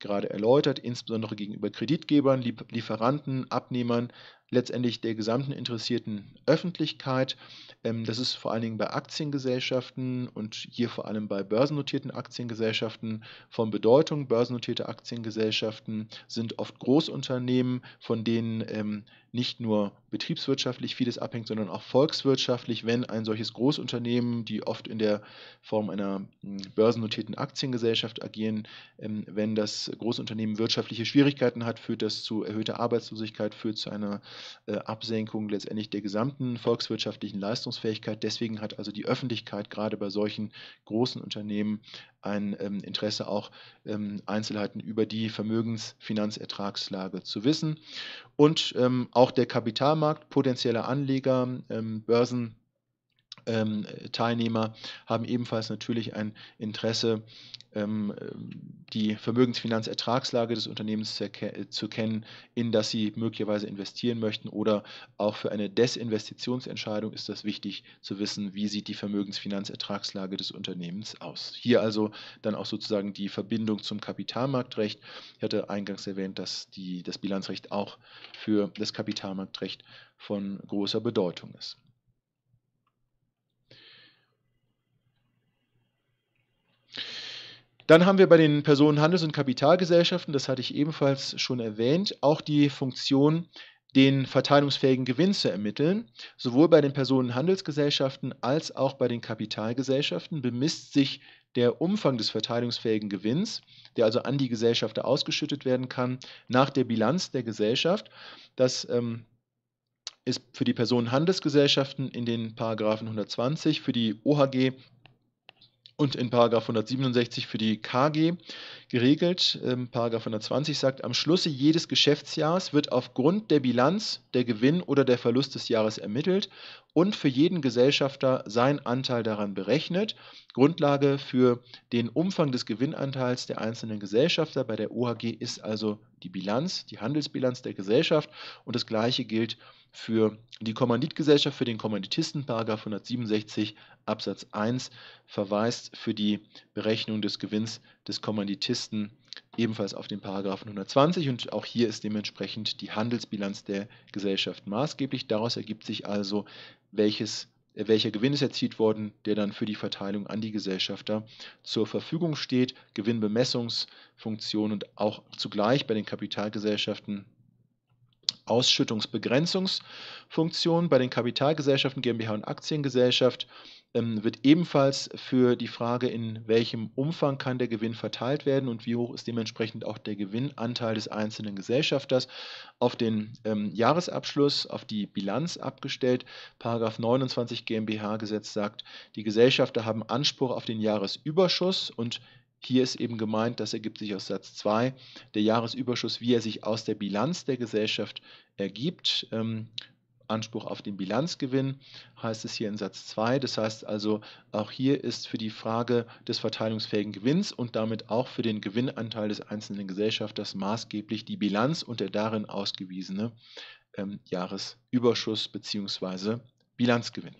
gerade erläutert, insbesondere gegenüber Kreditgebern, Lieferanten, Abnehmern, letztendlich der gesamten interessierten Öffentlichkeit. Ähm, das ist vor allen Dingen bei Aktiengesellschaften und hier vor allem bei börsennotierten Aktiengesellschaften von Bedeutung. Börsennotierte Aktiengesellschaften sind oft Großunternehmen, von denen ähm, nicht nur betriebswirtschaftlich vieles abhängt, sondern auch volkswirtschaftlich, wenn ein solches Großunternehmen, die oft in der Form einer hm, börsennotierten Aktiengesellschaft agieren, ähm, wenn das jedes Großunternehmen wirtschaftliche Schwierigkeiten hat, führt das zu erhöhter Arbeitslosigkeit, führt zu einer äh, Absenkung letztendlich der gesamten volkswirtschaftlichen Leistungsfähigkeit. Deswegen hat also die Öffentlichkeit gerade bei solchen großen Unternehmen ein ähm, Interesse auch ähm, Einzelheiten über die Vermögensfinanzertragslage zu wissen. Und ähm, auch der Kapitalmarkt, potenzielle Anleger, ähm, Börsen, ähm, Teilnehmer haben ebenfalls natürlich ein Interesse, ähm, die Vermögensfinanzertragslage des Unternehmens zu, äh, zu, kennen, in das sie möglicherweise investieren möchten. Oder auch für eine Desinvestitionsentscheidung ist das wichtig zu wissen, wie sieht die Vermögensfinanzertragslage des Unternehmens aus. Hier also dann auch sozusagen die Verbindung zum Kapitalmarktrecht. Ich hatte eingangs erwähnt, dass die, das Bilanzrecht auch für das Kapitalmarktrecht von großer Bedeutung ist. Dann haben wir bei den Personenhandels- und Kapitalgesellschaften, das hatte ich ebenfalls schon erwähnt, auch die Funktion, den verteilungsfähigen Gewinn zu ermitteln. Sowohl bei den Personenhandelsgesellschaften als auch bei den Kapitalgesellschaften bemisst sich der Umfang des verteilungsfähigen Gewinns, der also an die Gesellschaft ausgeschüttet werden kann, nach der Bilanz der Gesellschaft. Das ähm, ist für die Personenhandelsgesellschaften in den Paragraphen 120, für die OHG und in 167 für die KG geregelt. Ähm, 120 sagt, am Schlusse jedes Geschäftsjahres wird aufgrund der Bilanz der Gewinn oder der Verlust des Jahres ermittelt und für jeden Gesellschafter seinen Anteil daran berechnet. Grundlage für den Umfang des Gewinnanteils der einzelnen Gesellschafter bei der OHG ist also die Bilanz, die Handelsbilanz der Gesellschaft und das gleiche gilt für die Kommanditgesellschaft, für den Kommanditisten, Paragraph 167 Absatz 1 verweist für die Berechnung des Gewinns des Kommanditisten ebenfalls auf den Paragraphen 120 und auch hier ist dementsprechend die Handelsbilanz der Gesellschaft maßgeblich. Daraus ergibt sich also, welches, äh, welcher Gewinn ist erzielt worden, der dann für die Verteilung an die Gesellschafter zur Verfügung steht. Gewinnbemessungsfunktion und auch zugleich bei den Kapitalgesellschaften Ausschüttungsbegrenzungsfunktion bei den Kapitalgesellschaften GmbH und Aktiengesellschaft ähm, wird ebenfalls für die Frage, in welchem Umfang kann der Gewinn verteilt werden und wie hoch ist dementsprechend auch der Gewinnanteil des einzelnen Gesellschafters, auf den ähm, Jahresabschluss, auf die Bilanz abgestellt. Paragraph 29 GmbH-Gesetz sagt, die Gesellschafter haben Anspruch auf den Jahresüberschuss und hier ist eben gemeint, das ergibt sich aus Satz 2, der Jahresüberschuss, wie er sich aus der Bilanz der Gesellschaft ergibt. Ähm, Anspruch auf den Bilanzgewinn, heißt es hier in Satz 2. Das heißt also, auch hier ist für die Frage des verteilungsfähigen Gewinns und damit auch für den Gewinnanteil des einzelnen Gesellschafters maßgeblich die Bilanz und der darin ausgewiesene ähm, Jahresüberschuss bzw. Bilanzgewinn.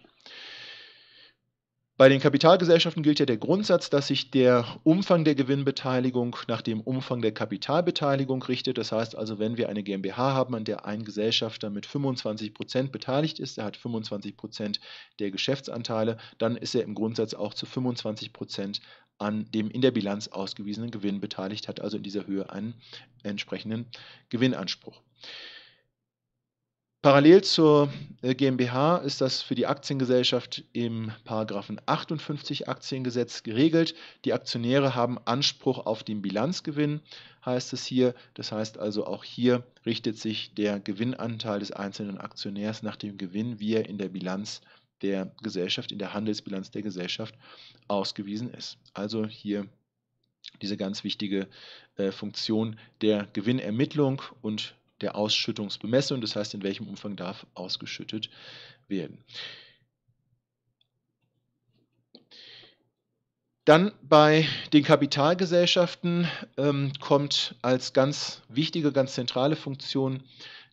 Bei den Kapitalgesellschaften gilt ja der Grundsatz, dass sich der Umfang der Gewinnbeteiligung nach dem Umfang der Kapitalbeteiligung richtet. Das heißt also, wenn wir eine GmbH haben, an der ein Gesellschafter mit 25 Prozent beteiligt ist, er hat 25 Prozent der Geschäftsanteile, dann ist er im Grundsatz auch zu 25 Prozent an dem in der Bilanz ausgewiesenen Gewinn beteiligt, hat also in dieser Höhe einen entsprechenden Gewinnanspruch. Parallel zur äh, GmbH ist das für die Aktiengesellschaft im Paragraphen 58 Aktiengesetz geregelt. Die Aktionäre haben Anspruch auf den Bilanzgewinn, heißt es hier. Das heißt also, auch hier richtet sich der Gewinnanteil des einzelnen Aktionärs nach dem Gewinn, wie er in der Bilanz der Gesellschaft, in der Handelsbilanz der Gesellschaft ausgewiesen ist. Also hier diese ganz wichtige äh, Funktion der Gewinnermittlung und der Ausschüttungsbemessung, das heißt, in welchem Umfang darf ausgeschüttet werden. Dann bei den Kapitalgesellschaften ähm, kommt als ganz wichtige, ganz zentrale Funktion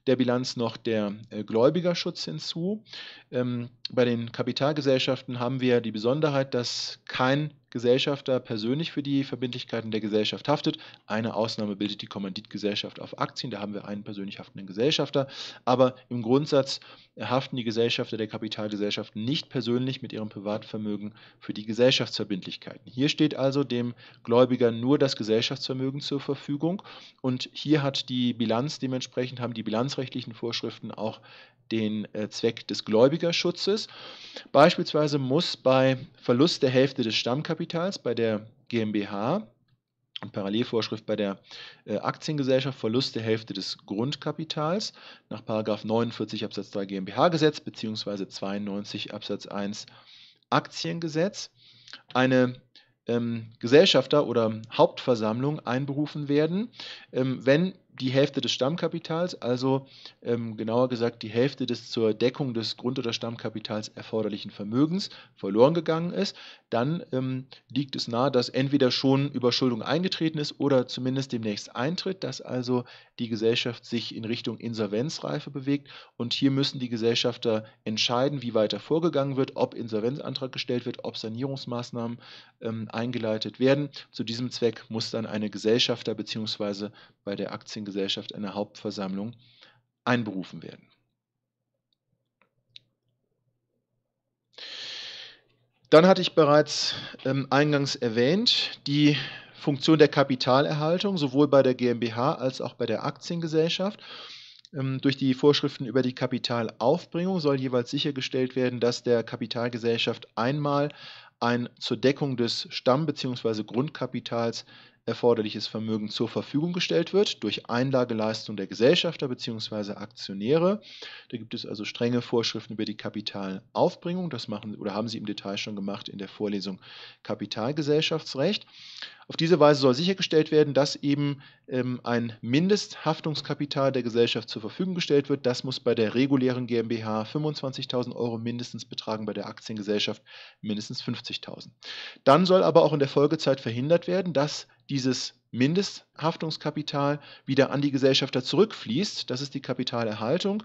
der Bilanz noch der äh, Gläubigerschutz hinzu. Ähm, bei den Kapitalgesellschaften haben wir die Besonderheit, dass kein Gesellschafter persönlich für die Verbindlichkeiten der Gesellschaft haftet. Eine Ausnahme bildet die Kommanditgesellschaft auf Aktien, da haben wir einen persönlich haftenden Gesellschafter. Aber im Grundsatz haften die Gesellschafter der Kapitalgesellschaft nicht persönlich mit ihrem Privatvermögen für die Gesellschaftsverbindlichkeiten. Hier steht also dem Gläubiger nur das Gesellschaftsvermögen zur Verfügung und hier hat die Bilanz dementsprechend haben die bilanzrechtlichen Vorschriften auch den äh, Zweck des Gläubigerschutzes. Beispielsweise muss bei Verlust der Hälfte des Stammkapitals Eigenkapitals bei der GmbH und Parallelvorschrift bei der äh, Aktiengesellschaft Verlust der Hälfte des Grundkapitals nach 49 Absatz 3 GmbH-Gesetz bzw. 92 Absatz 1 Aktiengesetz eine ähm, Gesellschafter oder Hauptversammlung einberufen werden, ähm, wenn die Hälfte des Stammkapitals, also ähm, genauer gesagt die Hälfte des zur Deckung des Grund- oder Stammkapitals erforderlichen Vermögens verloren gegangen ist, dann ähm, liegt es nahe, dass entweder schon Überschuldung eingetreten ist oder zumindest demnächst eintritt, dass also die Gesellschaft sich in Richtung Insolvenzreife bewegt und hier müssen die Gesellschafter entscheiden, wie weiter vorgegangen wird, ob Insolvenzantrag gestellt wird, ob Sanierungsmaßnahmen ähm, eingeleitet werden. Zu diesem Zweck muss dann eine Gesellschafter bzw. bei der Aktien Aktiengesellschaft einer Hauptversammlung einberufen werden. Dann hatte ich bereits ähm, eingangs erwähnt, die Funktion der Kapitalerhaltung, sowohl bei der GmbH als auch bei der Aktiengesellschaft. Ähm, durch die Vorschriften über die Kapitalaufbringung soll jeweils sichergestellt werden, dass der Kapitalgesellschaft einmal ein zur Deckung des Stamm- bzw. Grundkapitals erforderliches Vermögen zur Verfügung gestellt wird durch Einlageleistung der Gesellschafter bzw. Aktionäre. Da gibt es also strenge Vorschriften über die Kapitalaufbringung. Das machen oder haben Sie im Detail schon gemacht in der Vorlesung Kapitalgesellschaftsrecht. Auf diese Weise soll sichergestellt werden, dass eben ähm, ein Mindesthaftungskapital der Gesellschaft zur Verfügung gestellt wird. Das muss bei der regulären GmbH 25.000 Euro mindestens betragen, bei der Aktiengesellschaft mindestens 50.000. Dann soll aber auch in der Folgezeit verhindert werden, dass dieses Mindesthaftungskapital wieder an die Gesellschafter zurückfließt. Das ist die Kapitalerhaltung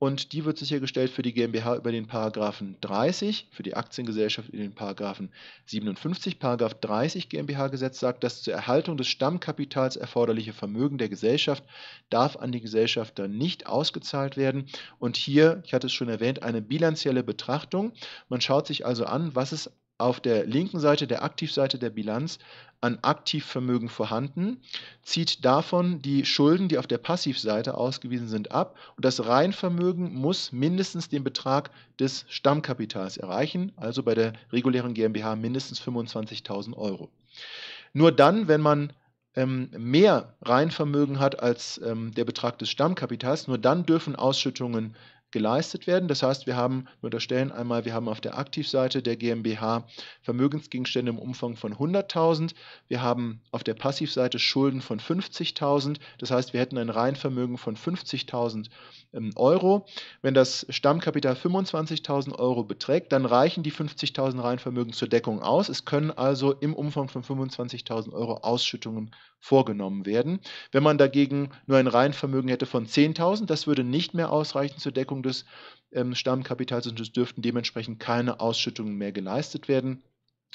und die wird sichergestellt für die GmbH über den Paragraphen 30, für die Aktiengesellschaft in den Paragraphen 57. Paragraph 30 GmbH-Gesetz sagt, dass zur Erhaltung des Stammkapitals erforderliche Vermögen der Gesellschaft darf an die Gesellschafter nicht ausgezahlt werden und hier, ich hatte es schon erwähnt, eine bilanzielle Betrachtung. Man schaut sich also an, was ist auf der linken Seite, der Aktivseite der Bilanz, an Aktivvermögen vorhanden, zieht davon die Schulden, die auf der Passivseite ausgewiesen sind, ab und das Reinvermögen muss mindestens den Betrag des Stammkapitals erreichen, also bei der regulären GmbH mindestens 25.000 Euro. Nur dann, wenn man ähm, mehr Reinvermögen hat als ähm, der Betrag des Stammkapitals, nur dann dürfen Ausschüttungen geleistet werden. Das heißt, wir haben, wir unterstellen einmal, wir haben auf der Aktivseite der GmbH Vermögensgegenstände im Umfang von 100.000, wir haben auf der Passivseite Schulden von 50.000, das heißt, wir hätten ein Reinvermögen von 50.000 ähm, Euro. Wenn das Stammkapital 25.000 Euro beträgt, dann reichen die 50.000 Reihenvermögen zur Deckung aus. Es können also im Umfang von 25.000 Euro Ausschüttungen vorgenommen werden. Wenn man dagegen nur ein Reihenvermögen hätte von 10.000, das würde nicht mehr ausreichen zur Deckung des ähm, Stammkapitals und es dürften dementsprechend keine Ausschüttungen mehr geleistet werden.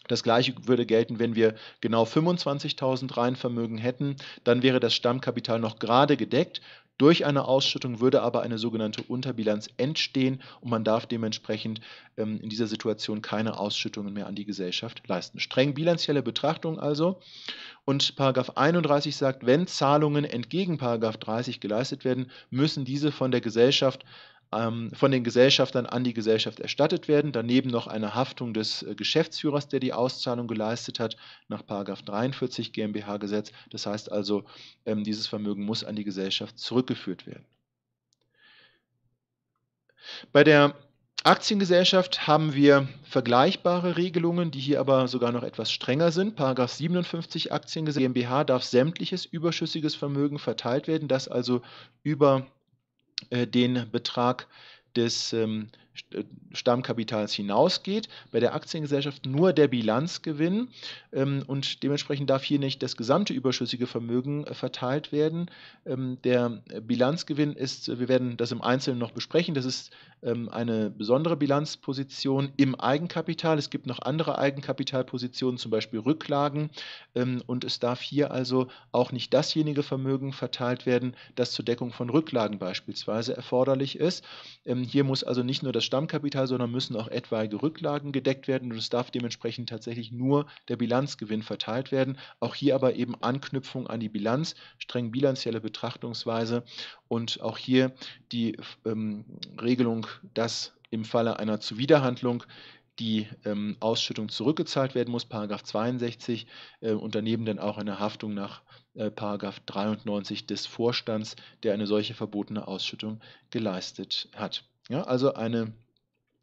Das gleiche würde gelten, wenn wir genau 25.000 Reihenvermögen hätten, dann wäre das Stammkapital noch gerade gedeckt. Durch eine Ausschüttung würde aber eine sogenannte Unterbilanz entstehen und man darf dementsprechend ähm, in dieser Situation keine Ausschüttungen mehr an die Gesellschaft leisten. Streng bilanzielle Betrachtung also. Und Paragraph 31 sagt, wenn Zahlungen entgegen Paragraph 30 geleistet werden, müssen diese von der Gesellschaft ähm, von den Gesellschaftern an die Gesellschaft erstattet werden. Daneben noch eine Haftung des äh, Geschäftsführers, der die Auszahlung geleistet hat, nach 43 GmbH-Gesetz. Das heißt also, ähm, dieses Vermögen muss an die Gesellschaft zurückgeführt werden. Bei der Aktiengesellschaft haben wir vergleichbare Regelungen, die hier aber sogar noch etwas strenger sind. Paragraph 57 Aktiengesellschaft GmbH darf sämtliches überschüssiges Vermögen verteilt werden, das also über äh, den Betrag des ähm, äh, Stammkapitals hinausgeht, bei der Aktiengesellschaft nur der Bilanzgewinn ähm, und dementsprechend darf hier nicht das gesamte überschüssige Vermögen äh, verteilt werden. Ähm, der äh, Bilanzgewinn ist, äh, wir werden das im Einzelnen noch besprechen, das ist ähm, eine besondere Bilanzposition im Eigenkapital. Es gibt noch andere Eigenkapitalpositionen, zum Beispiel Rücklagen ähm, und es darf hier also auch nicht dasjenige Vermögen verteilt werden, das zur Deckung von Rücklagen beispielsweise erforderlich ist. Ähm, hier muss also nicht nur das Stammkapital, sondern müssen auch etwaige Rücklagen gedeckt werden und es darf dementsprechend tatsächlich nur der Bilanzgewinn verteilt werden. Auch hier aber eben Anknüpfung an die Bilanz, streng bilanzielle Betrachtungsweise und auch hier die ähm, Regelung, dass im Falle einer Zuwiderhandlung die ähm, Ausschüttung zurückgezahlt werden muss, Paragraph 62, äh, und daneben dann auch eine Haftung nach äh, Paragraph 93 des Vorstands, der eine solche verbotene Ausschüttung geleistet hat. Ja, also eine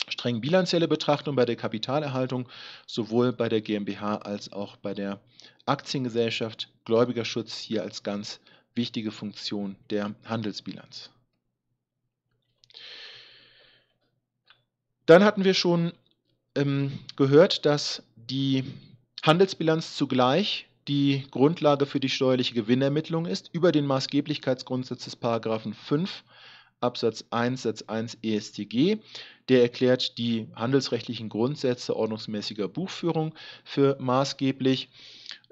streng bilanzielle Betrachtung bei der Kapitalerhaltung, sowohl bei der GmbH als auch bei der Aktiengesellschaft, Gläubigerschutz hier als ganz wichtige Funktion der Handelsbilanz. Dann hatten wir schon ähm, gehört, dass die Handelsbilanz zugleich die Grundlage für die steuerliche Gewinnermittlung ist, über den Maßgeblichkeitsgrundsatz des Paragraphen 5 Absatz 1 Satz 1 ESTG. Der erklärt die handelsrechtlichen Grundsätze ordnungsmäßiger Buchführung für maßgeblich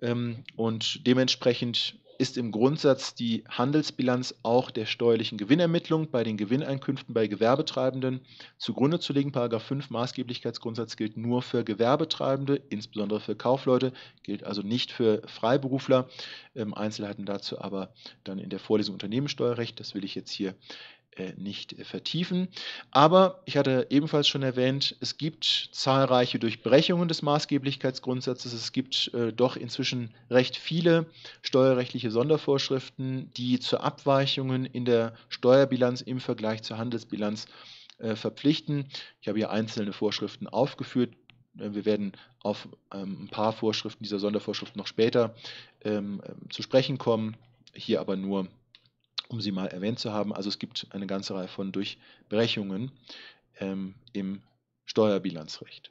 ähm, und dementsprechend ist im Grundsatz die Handelsbilanz auch der steuerlichen Gewinnermittlung bei den Gewinneinkünften bei Gewerbetreibenden zugrunde zu legen. Paragraph 5 Maßgeblichkeitsgrundsatz gilt nur für Gewerbetreibende, insbesondere für Kaufleute, gilt also nicht für Freiberufler. Ähm, Einzelheiten dazu aber dann in der Vorlesung Unternehmenssteuerrecht. Das will ich jetzt hier äh, nicht äh, vertiefen. Aber ich hatte ebenfalls schon erwähnt, es gibt zahlreiche Durchbrechungen des Maßgeblichkeitsgrundsatzes. Es gibt äh, doch inzwischen recht viele steuerrechtliche Sondervorschriften, die zu Abweichungen in der Steuerbilanz im Vergleich zur Handelsbilanz äh, verpflichten. Ich habe hier einzelne Vorschriften aufgeführt. Äh, wir werden auf ähm, ein paar Vorschriften dieser Sondervorschriften noch später ähm, zu sprechen kommen. Hier aber nur um sie mal erwähnt zu haben. Also es gibt eine ganze Reihe von Durchbrechungen ähm, im Steuerbilanzrecht.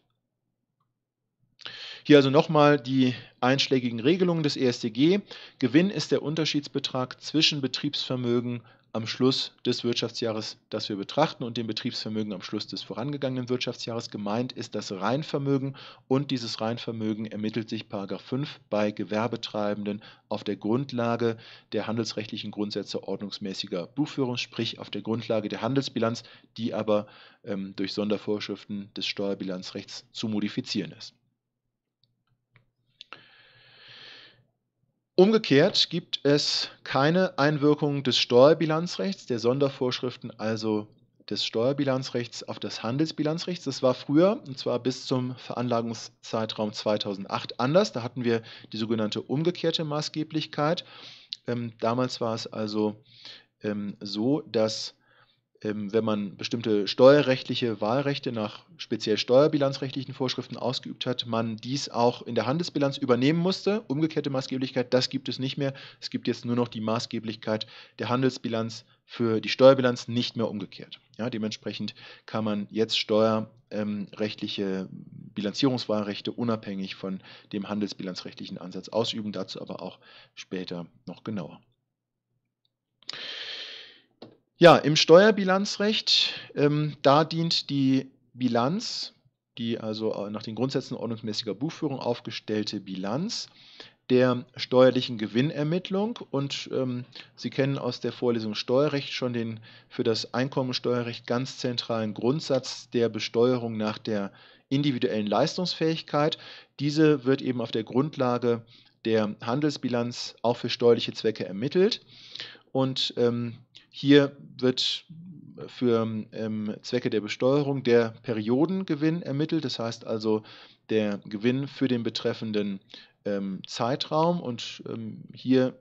Hier also nochmal die einschlägigen Regelungen des ESDG. Gewinn ist der Unterschiedsbetrag zwischen Betriebsvermögen am Schluss des Wirtschaftsjahres, das wir betrachten, und dem Betriebsvermögen am Schluss des vorangegangenen Wirtschaftsjahres. Gemeint ist das Reinvermögen und dieses Reinvermögen ermittelt sich 5 bei Gewerbetreibenden auf der Grundlage der handelsrechtlichen Grundsätze ordnungsmäßiger Buchführung, sprich auf der Grundlage der Handelsbilanz, die aber ähm, durch Sondervorschriften des Steuerbilanzrechts zu modifizieren ist. Umgekehrt gibt es keine Einwirkung des Steuerbilanzrechts, der Sondervorschriften also des Steuerbilanzrechts auf das Handelsbilanzrecht. Das war früher, und zwar bis zum Veranlagungszeitraum 2008 anders. Da hatten wir die sogenannte umgekehrte Maßgeblichkeit. Ähm, damals war es also ähm, so, dass ähm, wenn man bestimmte steuerrechtliche Wahlrechte nach speziell steuerbilanzrechtlichen Vorschriften ausgeübt hat, man dies auch in der Handelsbilanz übernehmen musste. Umgekehrte Maßgeblichkeit, das gibt es nicht mehr. Es gibt jetzt nur noch die Maßgeblichkeit der Handelsbilanz für die Steuerbilanz, nicht mehr umgekehrt. Ja, dementsprechend kann man jetzt steuerrechtliche Bilanzierungswahlrechte unabhängig von dem handelsbilanzrechtlichen Ansatz ausüben, dazu aber auch später noch genauer. Ja, im Steuerbilanzrecht, ähm, da dient die Bilanz, die also äh, nach den Grundsätzen ordnungsmäßiger Buchführung aufgestellte Bilanz, der steuerlichen Gewinnermittlung und ähm, Sie kennen aus der Vorlesung Steuerrecht schon den für das Einkommensteuerrecht ganz zentralen Grundsatz der Besteuerung nach der individuellen Leistungsfähigkeit. Diese wird eben auf der Grundlage der Handelsbilanz auch für steuerliche Zwecke ermittelt und ähm, hier wird äh, für ähm, Zwecke der Besteuerung der Periodengewinn ermittelt, das heißt also der Gewinn für den betreffenden ähm, Zeitraum und ähm, hier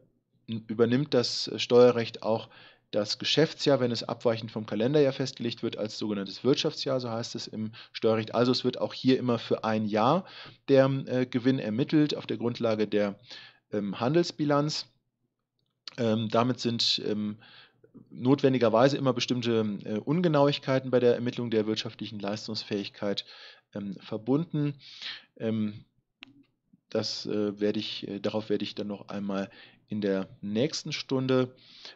übernimmt das Steuerrecht auch das Geschäftsjahr, wenn es abweichend vom Kalenderjahr festgelegt wird, als sogenanntes Wirtschaftsjahr, so heißt es im Steuerrecht. Also es wird auch hier immer für ein Jahr der äh, Gewinn ermittelt auf der Grundlage der ähm, Handelsbilanz. Ähm, damit sind ähm, notwendigerweise immer bestimmte äh, Ungenauigkeiten bei der Ermittlung der wirtschaftlichen Leistungsfähigkeit ähm, verbunden. Ähm, das äh, werde ich, äh, darauf werde ich dann noch einmal in der nächsten Stunde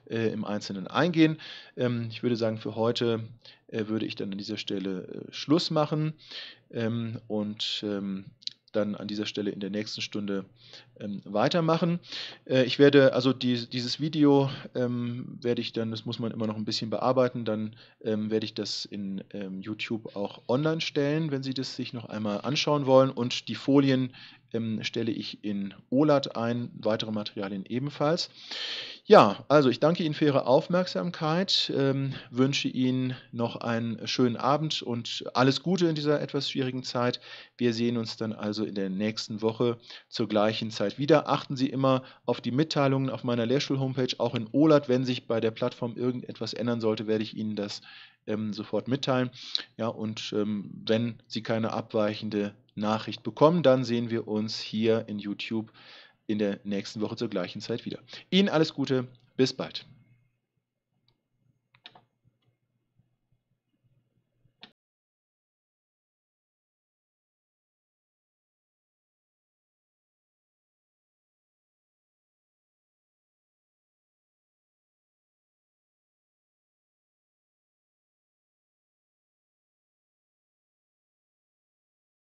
äh, im Einzelnen eingehen. Ähm, ich würde sagen, für heute äh, würde ich dann an dieser Stelle äh, Schluss machen ähm, und ähm, dann an dieser Stelle in der nächsten Stunde ähm, weitermachen. Äh, ich werde also die, dieses Video ähm, werde ich dann, das muss man immer noch ein bisschen bearbeiten, dann ähm, werde ich das in ähm, YouTube auch online stellen, wenn Sie das sich noch einmal anschauen wollen und die Folien ähm, stelle ich in OLAT ein, weitere Materialien ebenfalls. Ja, also ich danke Ihnen für Ihre Aufmerksamkeit, ähm, wünsche Ihnen noch einen schönen Abend und alles Gute in dieser etwas schwierigen Zeit. Wir sehen uns dann also in der nächsten Woche zur gleichen Zeit wieder. Achten Sie immer auf die Mitteilungen auf meiner Lehrstuhl-Homepage, auch in OLAT. Wenn sich bei der Plattform irgendetwas ändern sollte, werde ich Ihnen das ähm, sofort mitteilen. Ja, und ähm, wenn Sie keine abweichende Nachricht bekommen, dann sehen wir uns hier in YouTube in der nächsten Woche zur gleichen Zeit wieder. Ihnen alles Gute, bis bald.